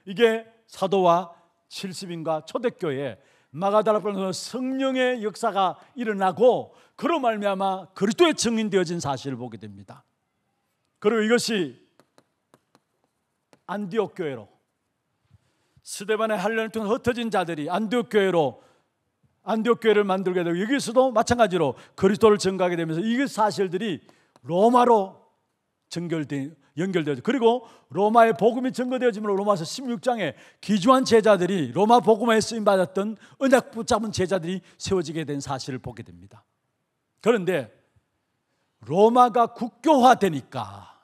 이게 사도와 70인과 초대교회 마가다라에서 성령의 역사가 일어나고 그로 말미암아 그리스도의 증인되어진 사실을 보게 됩니다. 그리고 이것이 안디옥 교회로 스데반의 할련을 통해 흩어진 자들이 안디옥 교회로 안디옥 교회를 만들게 되고 여기서도 마찬가지로 그리스도를 증가하게 되면서 이 사실들이 로마로 연결되 연결되어 그리고 로마의 복음이 증거되어지므로 로마서 16장에 기주한 제자들이 로마 복음에 쓰임 받았던 은약 붙잡은 제자들이 세워지게 된 사실을 보게 됩니다. 그런데 로마가 국교화되니까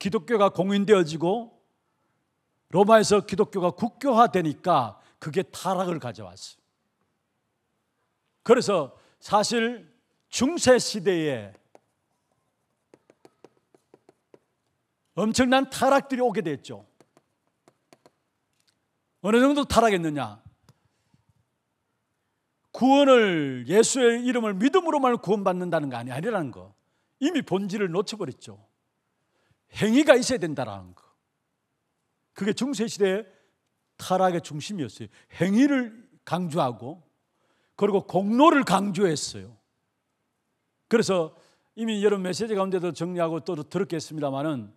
기독교가 공인되어지고 로마에서 기독교가 국교화되니까 그게 타락을 가져왔어요. 그래서 사실 중세 시대에 엄청난 타락들이 오게 됐죠. 어느 정도 타락했느냐? 구원을 예수의 이름을 믿음으로만 구원받는다는 거니 아니라는 거. 이미 본질을 놓쳐버렸죠. 행위가 있어야 된다라는 거. 그게 중세시대의 타락의 중심이었어요. 행위를 강조하고 그리고 공로를 강조했어요. 그래서 이미 여러 메시지 가운데도 정리하고 또 들었겠습니다만은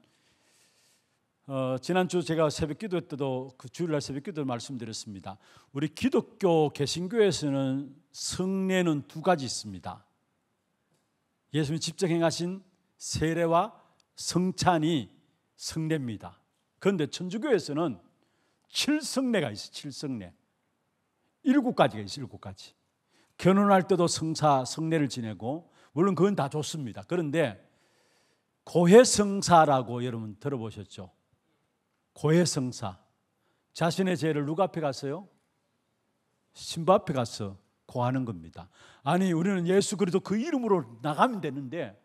어, 지난주 제가 새벽 기도 때도 그 주일날 새벽 기도 말씀드렸습니다. 우리 기독교 개신교에서는 성례는 두 가지 있습니다. 예수님이 직접 행하신 세례와 성찬이 성례입니다. 그런데 천주교에서는 칠성례가 있어 칠성례. 일곱 가지가 있어 일곱 가지. 결혼할 때도 성사 성례를 지내고 물론 그건 다 좋습니다. 그런데 고해성사라고 여러분 들어보셨죠? 고해성사. 자신의 죄를 누가 앞에 갔어요 신부 앞에 가서 고하는 겁니다. 아니 우리는 예수 그리도그 이름으로 나가면 되는데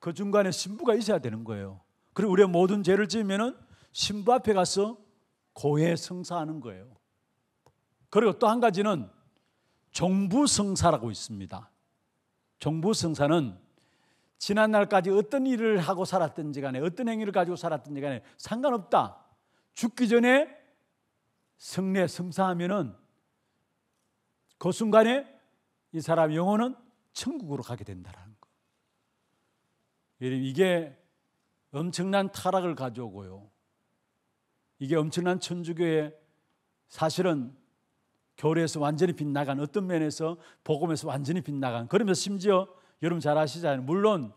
그 중간에 신부가 있어야 되는 거예요. 그리고 우리의 모든 죄를 지으면은 신부 앞에 가서 고해 성사하는 거예요. 그리고 또 한 가지는 정부 성사라고 있습니다. 정부 성사는 지난날까지 어떤 일을 하고 살았든지 간에 어떤 행위를 가지고 살았든지 간에 상관없다. 죽기 전에 성례 성사하면은 그 순간에 이 사람 영혼은 천국으로 가게 된다라는 거. 이게 엄청난 타락을 가져오고요. 이게 엄청난 천주교의 사실은 교리에서 완전히 빗나간 어떤 면에서 복음에서 완전히 빗나간 그러면서 심지어 여러분 잘 아시잖아요. 물론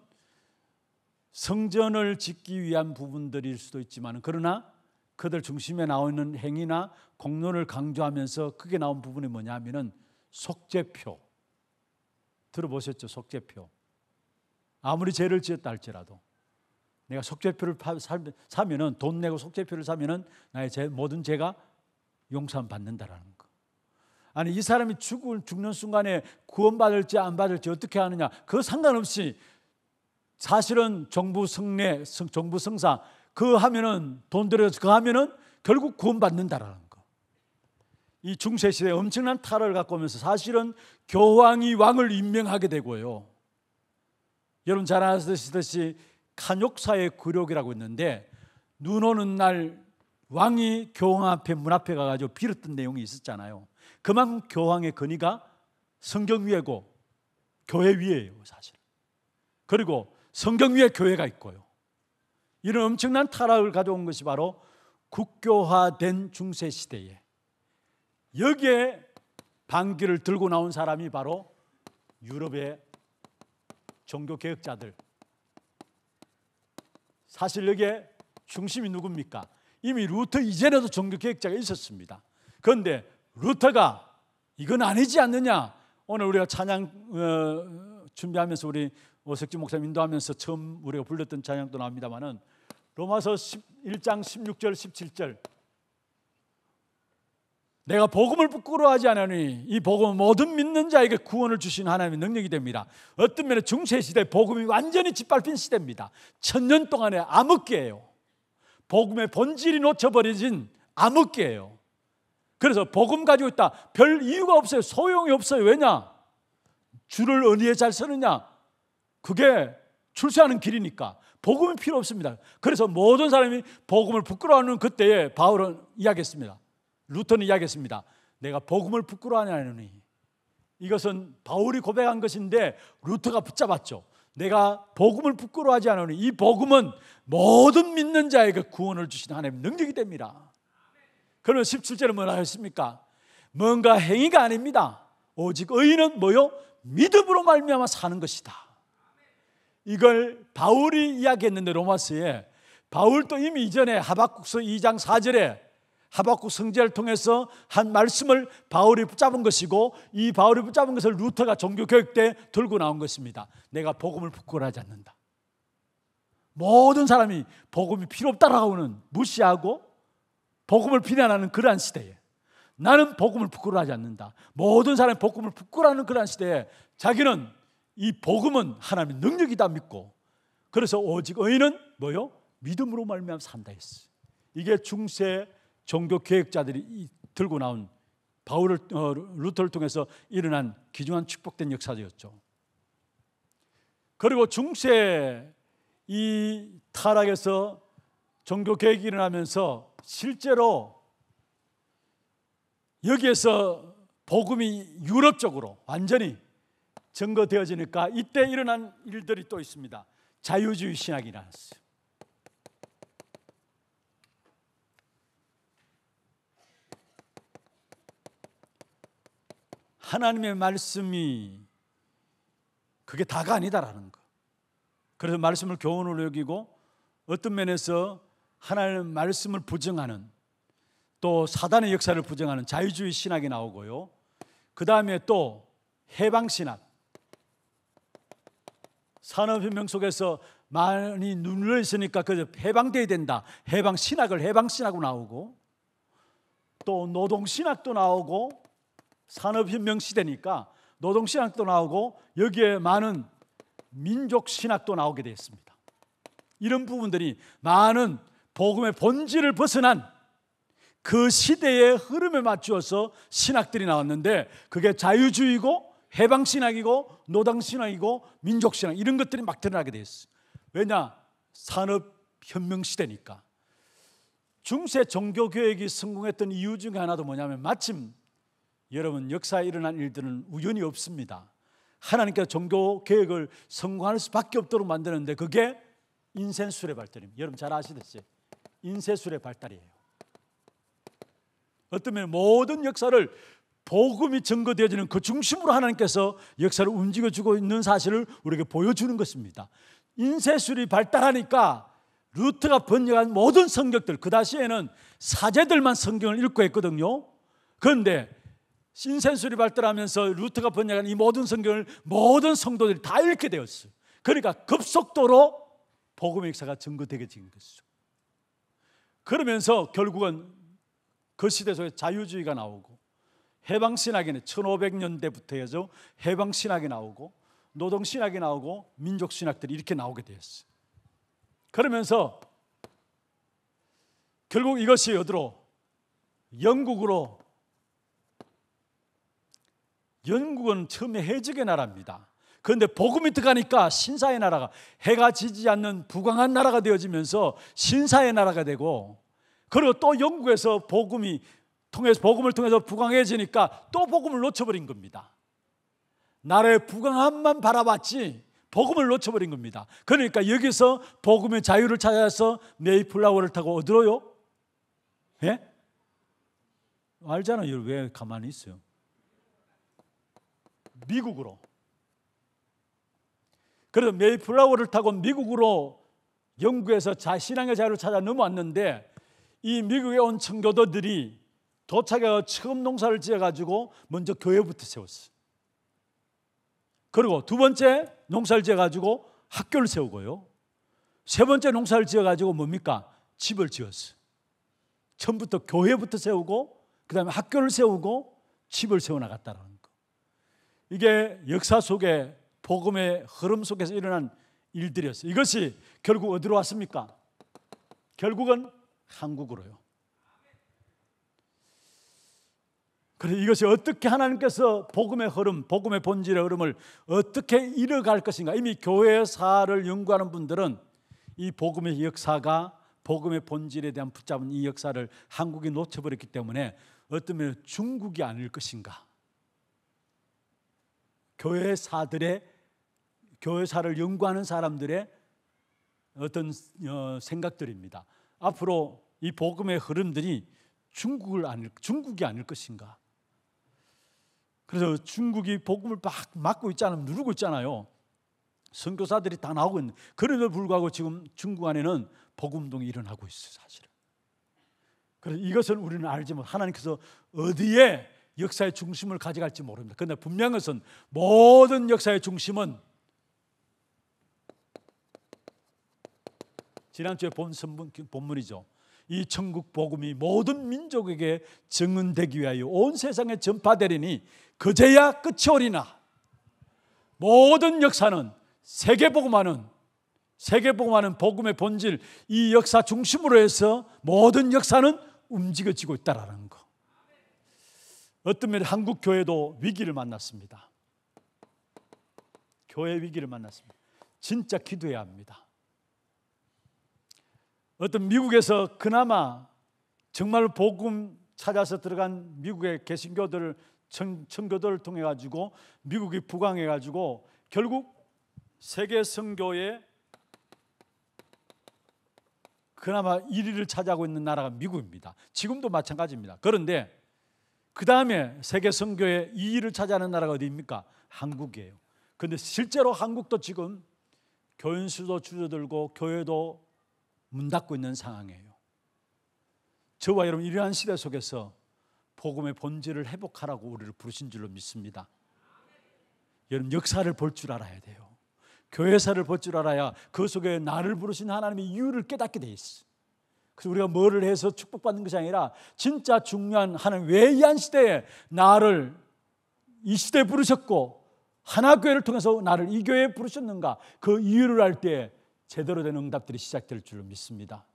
성전을 짓기 위한 부분들일 수도 있지만 그러나 그들 중심에 나오는 행위나 공론을 강조하면서 크게 나온 부분이 뭐냐면은 속죄표 들어보셨죠? 속죄표 아무리 죄를 지었다 할지라도 내가 속죄표를 사면은 돈 내고 속죄표를 사면은 나의 제, 모든 죄가 용서함 받는다라는 거. 아니 이 사람이 죽을 죽는 순간에 구원받을지 안 받을지 어떻게 하느냐 그 상관없이 사실은 정부 승례 정부 성사 그 하면은 돈 들여서 그 하면은 결국 구원받는다라는 거. 이 중세 시대에 엄청난 탈을 갖고 오면서 사실은 교황이 왕을 임명하게 되고요. 여러분 잘 아시듯이 칸욕사의 굴욕이라고 있는데 눈 오는 날 왕이 교황 앞에 문 앞에 가가지고 빌었던 내용이 있었잖아요. 그만큼 교황의 권위가 성경 위에고 교회 위에요, 사실. 그리고 성경 위에 교회가 있고요. 이런 엄청난 타락을 가져온 것이 바로 국교화된 중세 시대에 여기에 반기를 들고 나온 사람이 바로 유럽의 종교 개혁자들 사실 여기에 중심이 누굽니까? 이미 루터 이전에도 종교 개혁자가 있었습니다. 그런데 루터가 이건 아니지 않느냐? 오늘 우리가 찬양 어, 준비하면서 우리 오석지 목사님 인도하면서 처음 우리가 불렀던 찬양도 나옵니다만은 로마서 11장 16절 17절 내가 복음을 부끄러워하지 않으니 이 복음은 모든 믿는 자에게 구원을 주신 하나님의 능력이 됩니다. 어떤 면에 중세 시대 복음이 완전히 짓밟힌 시대입니다. 천년 동안의 암흑기예요. 복음의 본질이 놓쳐버려진 암흑기예요. 그래서 복음 가지고 있다 별 이유가 없어요. 소용이 없어요. 왜냐? 줄을 어디에 잘 서느냐? 그게 출세하는 길이니까 복음이 필요 없습니다. 그래서 모든 사람이 복음을 부끄러워하는 그때에 바울은 이야기했습니다. 루터는 이야기했습니다. 내가 복음을 부끄러워하느니 이것은 바울이 고백한 것인데 루터가 붙잡았죠. 내가 복음을 부끄러워하지 않으니 이 복음은 모든 믿는 자에게 구원을 주신 하나님의 능력이 됩니다. 그러면 17절은 뭐라 했습니까? 뭔가 행위가 아닙니다. 오직 의인은 뭐요? 믿음으로 말미암아 사는 것이다. 이걸 바울이 이야기했는데 로마스에 바울도 이미 이전에 하박국서 2장 4절에 하박국 성제를 통해서 한 말씀을 바울이 붙잡은 것이고 이 바울이 붙잡은 것을 루터가 종교교육 때 들고 나온 것입니다. 내가 복음을 부끄러워하지 않는다. 모든 사람이 복음이 필요 없다라고 는 무시하고 복음을 비난하는 그러한 시대에 나는 복음을 부끄러워하지 않는다. 모든 사람이 복음을 부끄러워하는 그러한 시대에 자기는 이 복음은 하나님의 능력이다 믿고 그래서 오직 의인은 뭐요? 믿음으로 말미암아 산다 했어 이게 중세 종교 계획자들이 들고 나온 바울을 어, 루터를 통해서 일어난 귀중한 축복된 역사였죠. 그리고 중세 이 타락에서 종교 개혁이 일어나면서 실제로 여기에서 복음이 유럽 적으로 완전히 증거되어지니까 이때 일어난 일들이 또 있습니다. 자유주의 신학이 나왔어요. 하나님의 말씀이 그게 다가 아니다라는 거. 그래서 말씀을 교훈으로 여기고 어떤 면에서 하나님의 말씀을 부정하는 또 사단의 역사를 부정하는 자유주의 신학이 나오고요. 그 다음에 또 해방신학. 산업혁명 속에서 많이 눌려 있으니까 그저 해방돼야 된다. 해방신학을 해방신학으로 나오고 또 노동신학도 나오고 산업혁명 시대니까 노동신학도 나오고 여기에 많은 민족신학도 나오게 되었습니다. 이런 부분들이 나는 복음의 본질을 벗어난 그 시대의 흐름에 맞추어서 신학들이 나왔는데 그게 자유주의고 해방신학이고 노동신학이고 민족신학 이런 것들이 막 드러나게 되었어요. 왜냐? 산업혁명 시대니까. 중세 종교교육이 성공했던 이유 중에 하나도 뭐냐면 마침 여러분 역사에 일어난 일들은 우연이 없습니다. 하나님께서 종교 계획을 성공할 수밖에 없도록 만드는데 그게 인쇄술의 발달입니다. 여러분 잘 아시듯이 인쇄술의 발달이에요. 어떤 면 모든 역사를 복음이 증거되어지는 그 중심으로 하나님께서 역사를 움직여주고 있는 사실을 우리에게 보여주는 것입니다. 인쇄술이 발달하니까 루트가 번역한 모든 성격들, 그 당시에는 사제들만 성경을 읽고 했거든요. 그런데 신센술이 발달하면서 루트가 번역한 이 모든 성경을 모든 성도들이 다 읽게 되었어요. 그러니까 급속도로 복음의 역사가 증거되게 된 것이죠. 그러면서 결국은 그 시대 속에 자유주의가 나오고 해방신학이네 1500년대부터 해방신학이 나오고 노동신학이 나오고 민족신학들이 이렇게 나오게 되었어요. 그러면서 결국 이것이 어디로 영국으로 영국은 처음에 해적의 나라입니다. 그런데 복음이 들어가니까 신사의 나라가 해가 지지 않는 부강한 나라가 되어지면서 신사의 나라가 되고 그리고 또 영국에서 복음이 통해서 복음을 통해서 부강해지니까 또 복음을 놓쳐버린 겁니다. 나라의 부강함만 바라봤지 복음을 놓쳐버린 겁니다. 그러니까 여기서 복음의 자유를 찾아서 메이플라워를 타고 어디로요? 예? 알잖아요. 왜 가만히 있어요? 미국으로. 그래서 메이플라워를 타고 미국으로 영국에서 신앙의 자유를 찾아 넘어왔는데 이 미국에 온 청교도들이 도착해서 처음 농사를 지어가지고 먼저 교회부터 세웠어요. 그리고 두 번째 농사를 지어가지고 학교를 세우고요. 세 번째 농사를 지어가지고 뭡니까? 집을 지었어요. 처음부터 교회부터 세우고 그 다음에 학교를 세우고 집을 세워나갔다는 이게 역사 속에 복음의 흐름 속에서 일어난 일들이었어요. 이것이 결국 어디로 왔습니까? 결국은 한국으로요. 그래 이것이 어떻게 하나님께서 복음의 흐름, 복음의 본질의 흐름을 어떻게 이어갈 것인가? 이미 교회 사를 연구하는 분들은 이 복음의 역사가 복음의 본질에 대한 붙잡은 이 역사를 한국이 놓쳐버렸기 때문에 어떤 면 중국이 아닐 것인가? 교회사들의 교회사를 연구하는 사람들의 어떤 어, 생각들입니다. 앞으로 이 복음의 흐름들이 중국을 아닐, 중국이 아닐 것인가? 그래서 중국이 복음을 막 막고 있잖아요. 누르고 있잖아요. 선교사들이 다 나오고 있는 그럼에도 불구하고 지금 중국 안에는 복음동이 일어나고 있어 사실은. 그래서 이것을 우리는 알지 못. 하나님께서 어디에 역사의 중심을 가져갈지 모릅니다. 그러나 분명한 것은 모든 역사의 중심은 지난주에 본 선문, 본문이죠. 이 천국 복음이 모든 민족에게 증언되기 위하여 온 세상에 전파되리니 그제야 끝이 오리나 모든 역사는 세계 복음하는 세계 복음하는 복음의 본질 이 역사 중심으로 해서 모든 역사는 움직여지고 있다라는 어떤 면에 한국 교회도 위기를 만났습니다. 교회 위기를 만났습니다. 진짜 기도해야 합니다. 어떤 미국에서 그나마 정말 복음 찾아서 들어간 미국의 개신교들을 청, 교도를 통해 가지고 미국이 부강해 가지고 결국 세계 선교에 그나마 1위를 차지하고 있는 나라가 미국입니다. 지금도 마찬가지입니다. 그런데 그 다음에 세계 선교의 2위를 차지하는 나라가 어디입니까? 한국이에요. 근데 실제로 한국도 지금 교인수도 줄어들고 교회도 문 닫고 있는 상황이에요. 저와 여러분 이러한 시대 속에서 복음의 본질을 회복하라고 우리를 부르신 줄로 믿습니다. 여러분 역사를 볼 줄 알아야 돼요. 교회사를 볼 줄 알아야 그 속에 나를 부르신 하나님의 이유를 깨닫게 돼 있어. 그래서 우리가 뭐를 해서 축복받는 것이 아니라 진짜 중요한 하는 왜이한 시대에 나를 이 시대에 부르셨고 하나교회를 통해서 나를 이 교회에 부르셨는가 그 이유를 알 때 제대로 된 응답들이 시작될 줄로 믿습니다.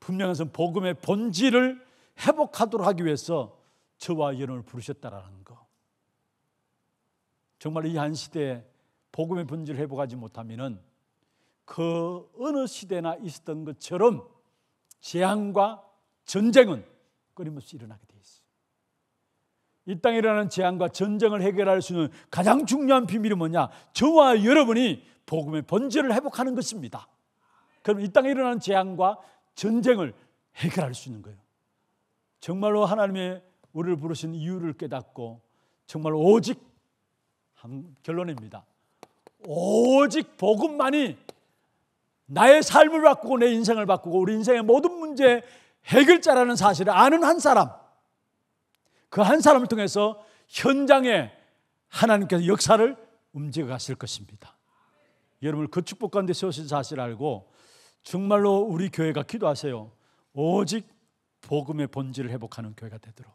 분명해서 복음의 본질을 회복하도록 하기 위해서 저와 여러분을 부르셨다라는 거. 정말 이 한 시대에 복음의 본질을 회복하지 못하면은 그 어느 시대나 있었던 것처럼 재앙과 전쟁은 끊임없이 일어나게 돼 있어요. 이 땅에 일어나는 재앙과 전쟁을 해결할 수 있는 가장 중요한 비밀이 뭐냐? 저와 여러분이 복음의 본질을 회복하는 것입니다. 그럼 이 땅에 일어나는 재앙과 전쟁을 해결할 수 있는 거예요. 정말로 하나님의 우리를 부르신 이유를 깨닫고 정말 오직 결론입니다. 오직 복음만이 나의 삶을 바꾸고 내 인생을 바꾸고 우리 인생의 모든 문제 해결자라는 사실을 아는 한 사람, 그 한 사람을 통해서 현장에 하나님께서 역사를 움직여 가실 것입니다. 여러분 그 축복 가운데 세우신 사실 알고 정말로 우리 교회가 기도하세요. 오직 복음의 본질을 회복하는 교회가 되도록.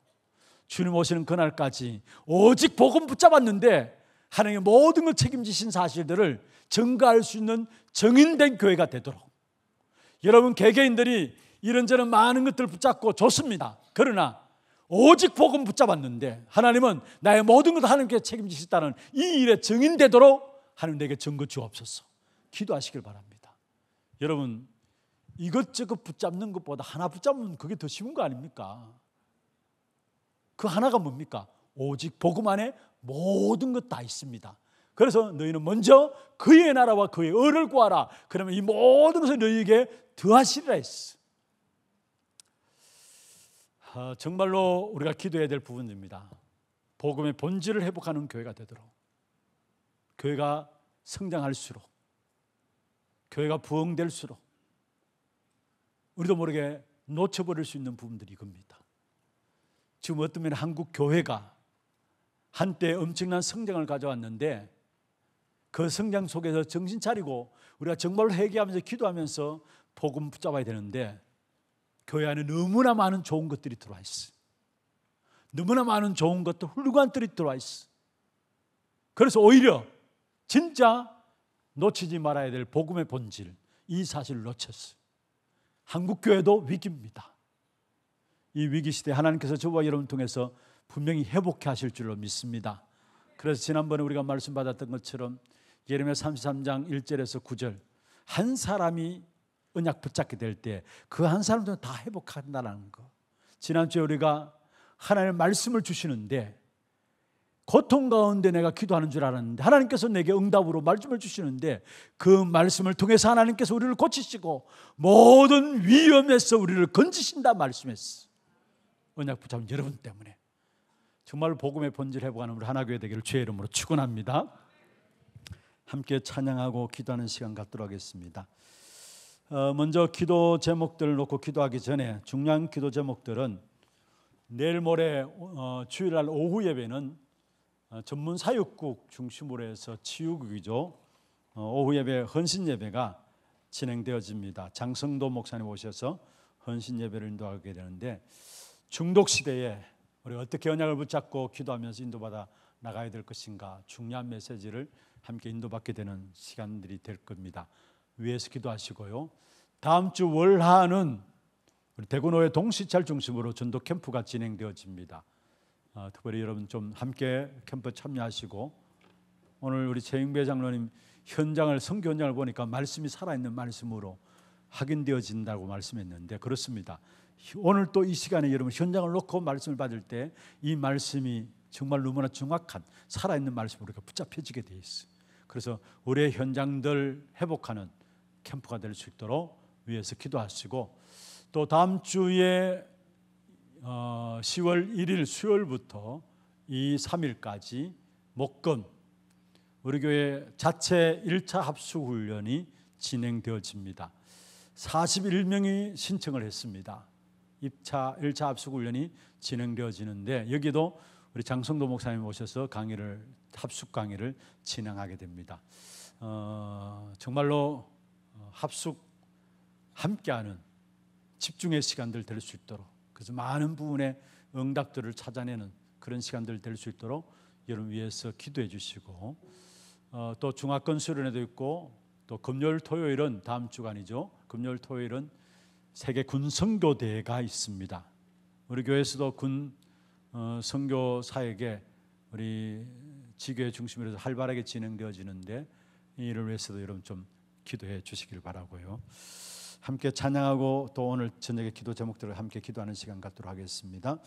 주님 오시는 그날까지 오직 복음 붙잡았는데 하나님의 모든 걸 책임지신 사실들을 증가할 수 있는 정인된 교회가 되도록 여러분 개개인들이 이런저런 많은 것들을 붙잡고 좋습니다. 그러나 오직 복음 붙잡았는데 하나님은 나의 모든 것을 하나님께 책임지셨다는이 일에 증인되도록 하나님 내게 증거 주옵소서. 기도하시길 바랍니다. 여러분 이것저것 붙잡는 것보다 하나 붙잡으면 그게 더 쉬운 거 아닙니까? 그 하나가 뭡니까? 오직 복음 안에 모든 것 다 있습니다. 그래서 너희는 먼저 그의 나라와 그의 의를 구하라. 그러면 이 모든 것을 너희에게 더하시리라 했어. 아, 정말로 우리가 기도해야 될 부분입니다. 복음의 본질을 회복하는 교회가 되도록 교회가 성장할수록 교회가 부흥될수록 우리도 모르게 놓쳐버릴 수 있는 부분들이 겁니다 지금 어떤 면 한국 교회가 한때 엄청난 성장을 가져왔는데 그 성장 속에서 정신 차리고 우리가 정말로 회개하면서 기도하면서 복음 붙잡아야 되는데 교회 안에 너무나 많은 좋은 것들이 들어와 있어. 너무나 많은 좋은 것들, 훌륭한들이 들어와 있어. 그래서 오히려 진짜 놓치지 말아야 될 복음의 본질, 이 사실을 놓쳤어. 한국교회도 위기입니다. 이 위기 시대 하나님께서 저와 여러분 통해서 분명히 회복해 하실 줄로 믿습니다. 그래서 지난번에 우리가 말씀 받았던 것처럼 예레미야 33장 1절에서 9절 한 사람이 언약 붙잡게 될 때 그 한 사람들은 다 회복한다라는 거. 지난주에 우리가 하나님의 말씀을 주시는데 고통 가운데 내가 기도하는 줄 알았는데 하나님께서 내게 응답으로 말씀을 주시는데 그 말씀을 통해서 하나님께서 우리를 고치시고 모든 위험에서 우리를 건지신다 말씀했어. 언약 붙잡은 여러분 때문에 정말 복음의 본질 회복하는 우리 하나교회 되기를 주의 이름으로 축원합니다. 함께 찬양하고 기도하는 시간 갖도록 하겠습니다. 어, 먼저 기도 제목들 놓고 기도하기 전에 중요한 기도 제목들은 내일 모레 어, 주일날 오후 예배는 어, 전문 사육국 중심으로 해서 치유국이죠. 오후 예배 헌신 예배가 진행되어집니다. 장성도 목사님 오셔서 헌신 예배를 인도하게 되는데 중독 시대에 우리 어떻게 언약을 붙잡고 기도하면서 인도받아 나가야 될 것인가 중요한 메시지를 함께 인도받게 되는 시간들이 될 겁니다. 위에서 기도하시고요. 다음 주 월하는 대구노의 동시찰 중심으로 전도 캠프가 진행되어집니다. 아, 특별히 여러분 좀 함께 캠프 참여하시고 오늘 우리 최영배 장로님 현장을 성교 현장을 보니까 말씀이 살아있는 말씀으로 확인되어진다고 말씀했는데 그렇습니다. 오늘 또 이 시간에 여러분 현장을 놓고 말씀을 받을 때 이 말씀이 정말 너무나 정확한 살아있는 말씀으로 우리가 붙잡혀지게 돼 있어. 그래서 우리의 현장들 회복하는 캠프가 될 수 있도록 위해서 기도하시고 또 다음 주에 어, 10월 1일 수요일부터 이 3일까지 목금 우리 교회 자체 1차 합수 훈련이 진행되어집니다. 41명이 신청을 했습니다. 입차 1차 합숙 훈련이 진행되어지는데 여기도 우리 장성도 목사님 오셔서 강의를 합숙 강의를 진행하게 됩니다. 어, 정말로 어, 합숙 함께하는 집중의 시간들 될 수 있도록 그래서 많은 부분의 응답들을 찾아내는 그런 시간들 될 수 있도록 여러분 위해서 기도해 주시고 어, 또 중화권 수련회도 있고 또 금요일 토요일은 다음 주간이죠. 금요일 토요일은 세계 군선교대회가 있습니다. 우리 교회에서도 군 어, 선교 사에게 우리 지교의 중심으로 해서 활발하게 진행되어지는데 이를 위해서도 여러분 좀 기도해 주시길 바라고요. 함께 찬양하고 또 오늘 저녁에 기도 제목들을 함께 기도하는 시간 갖도록 하겠습니다.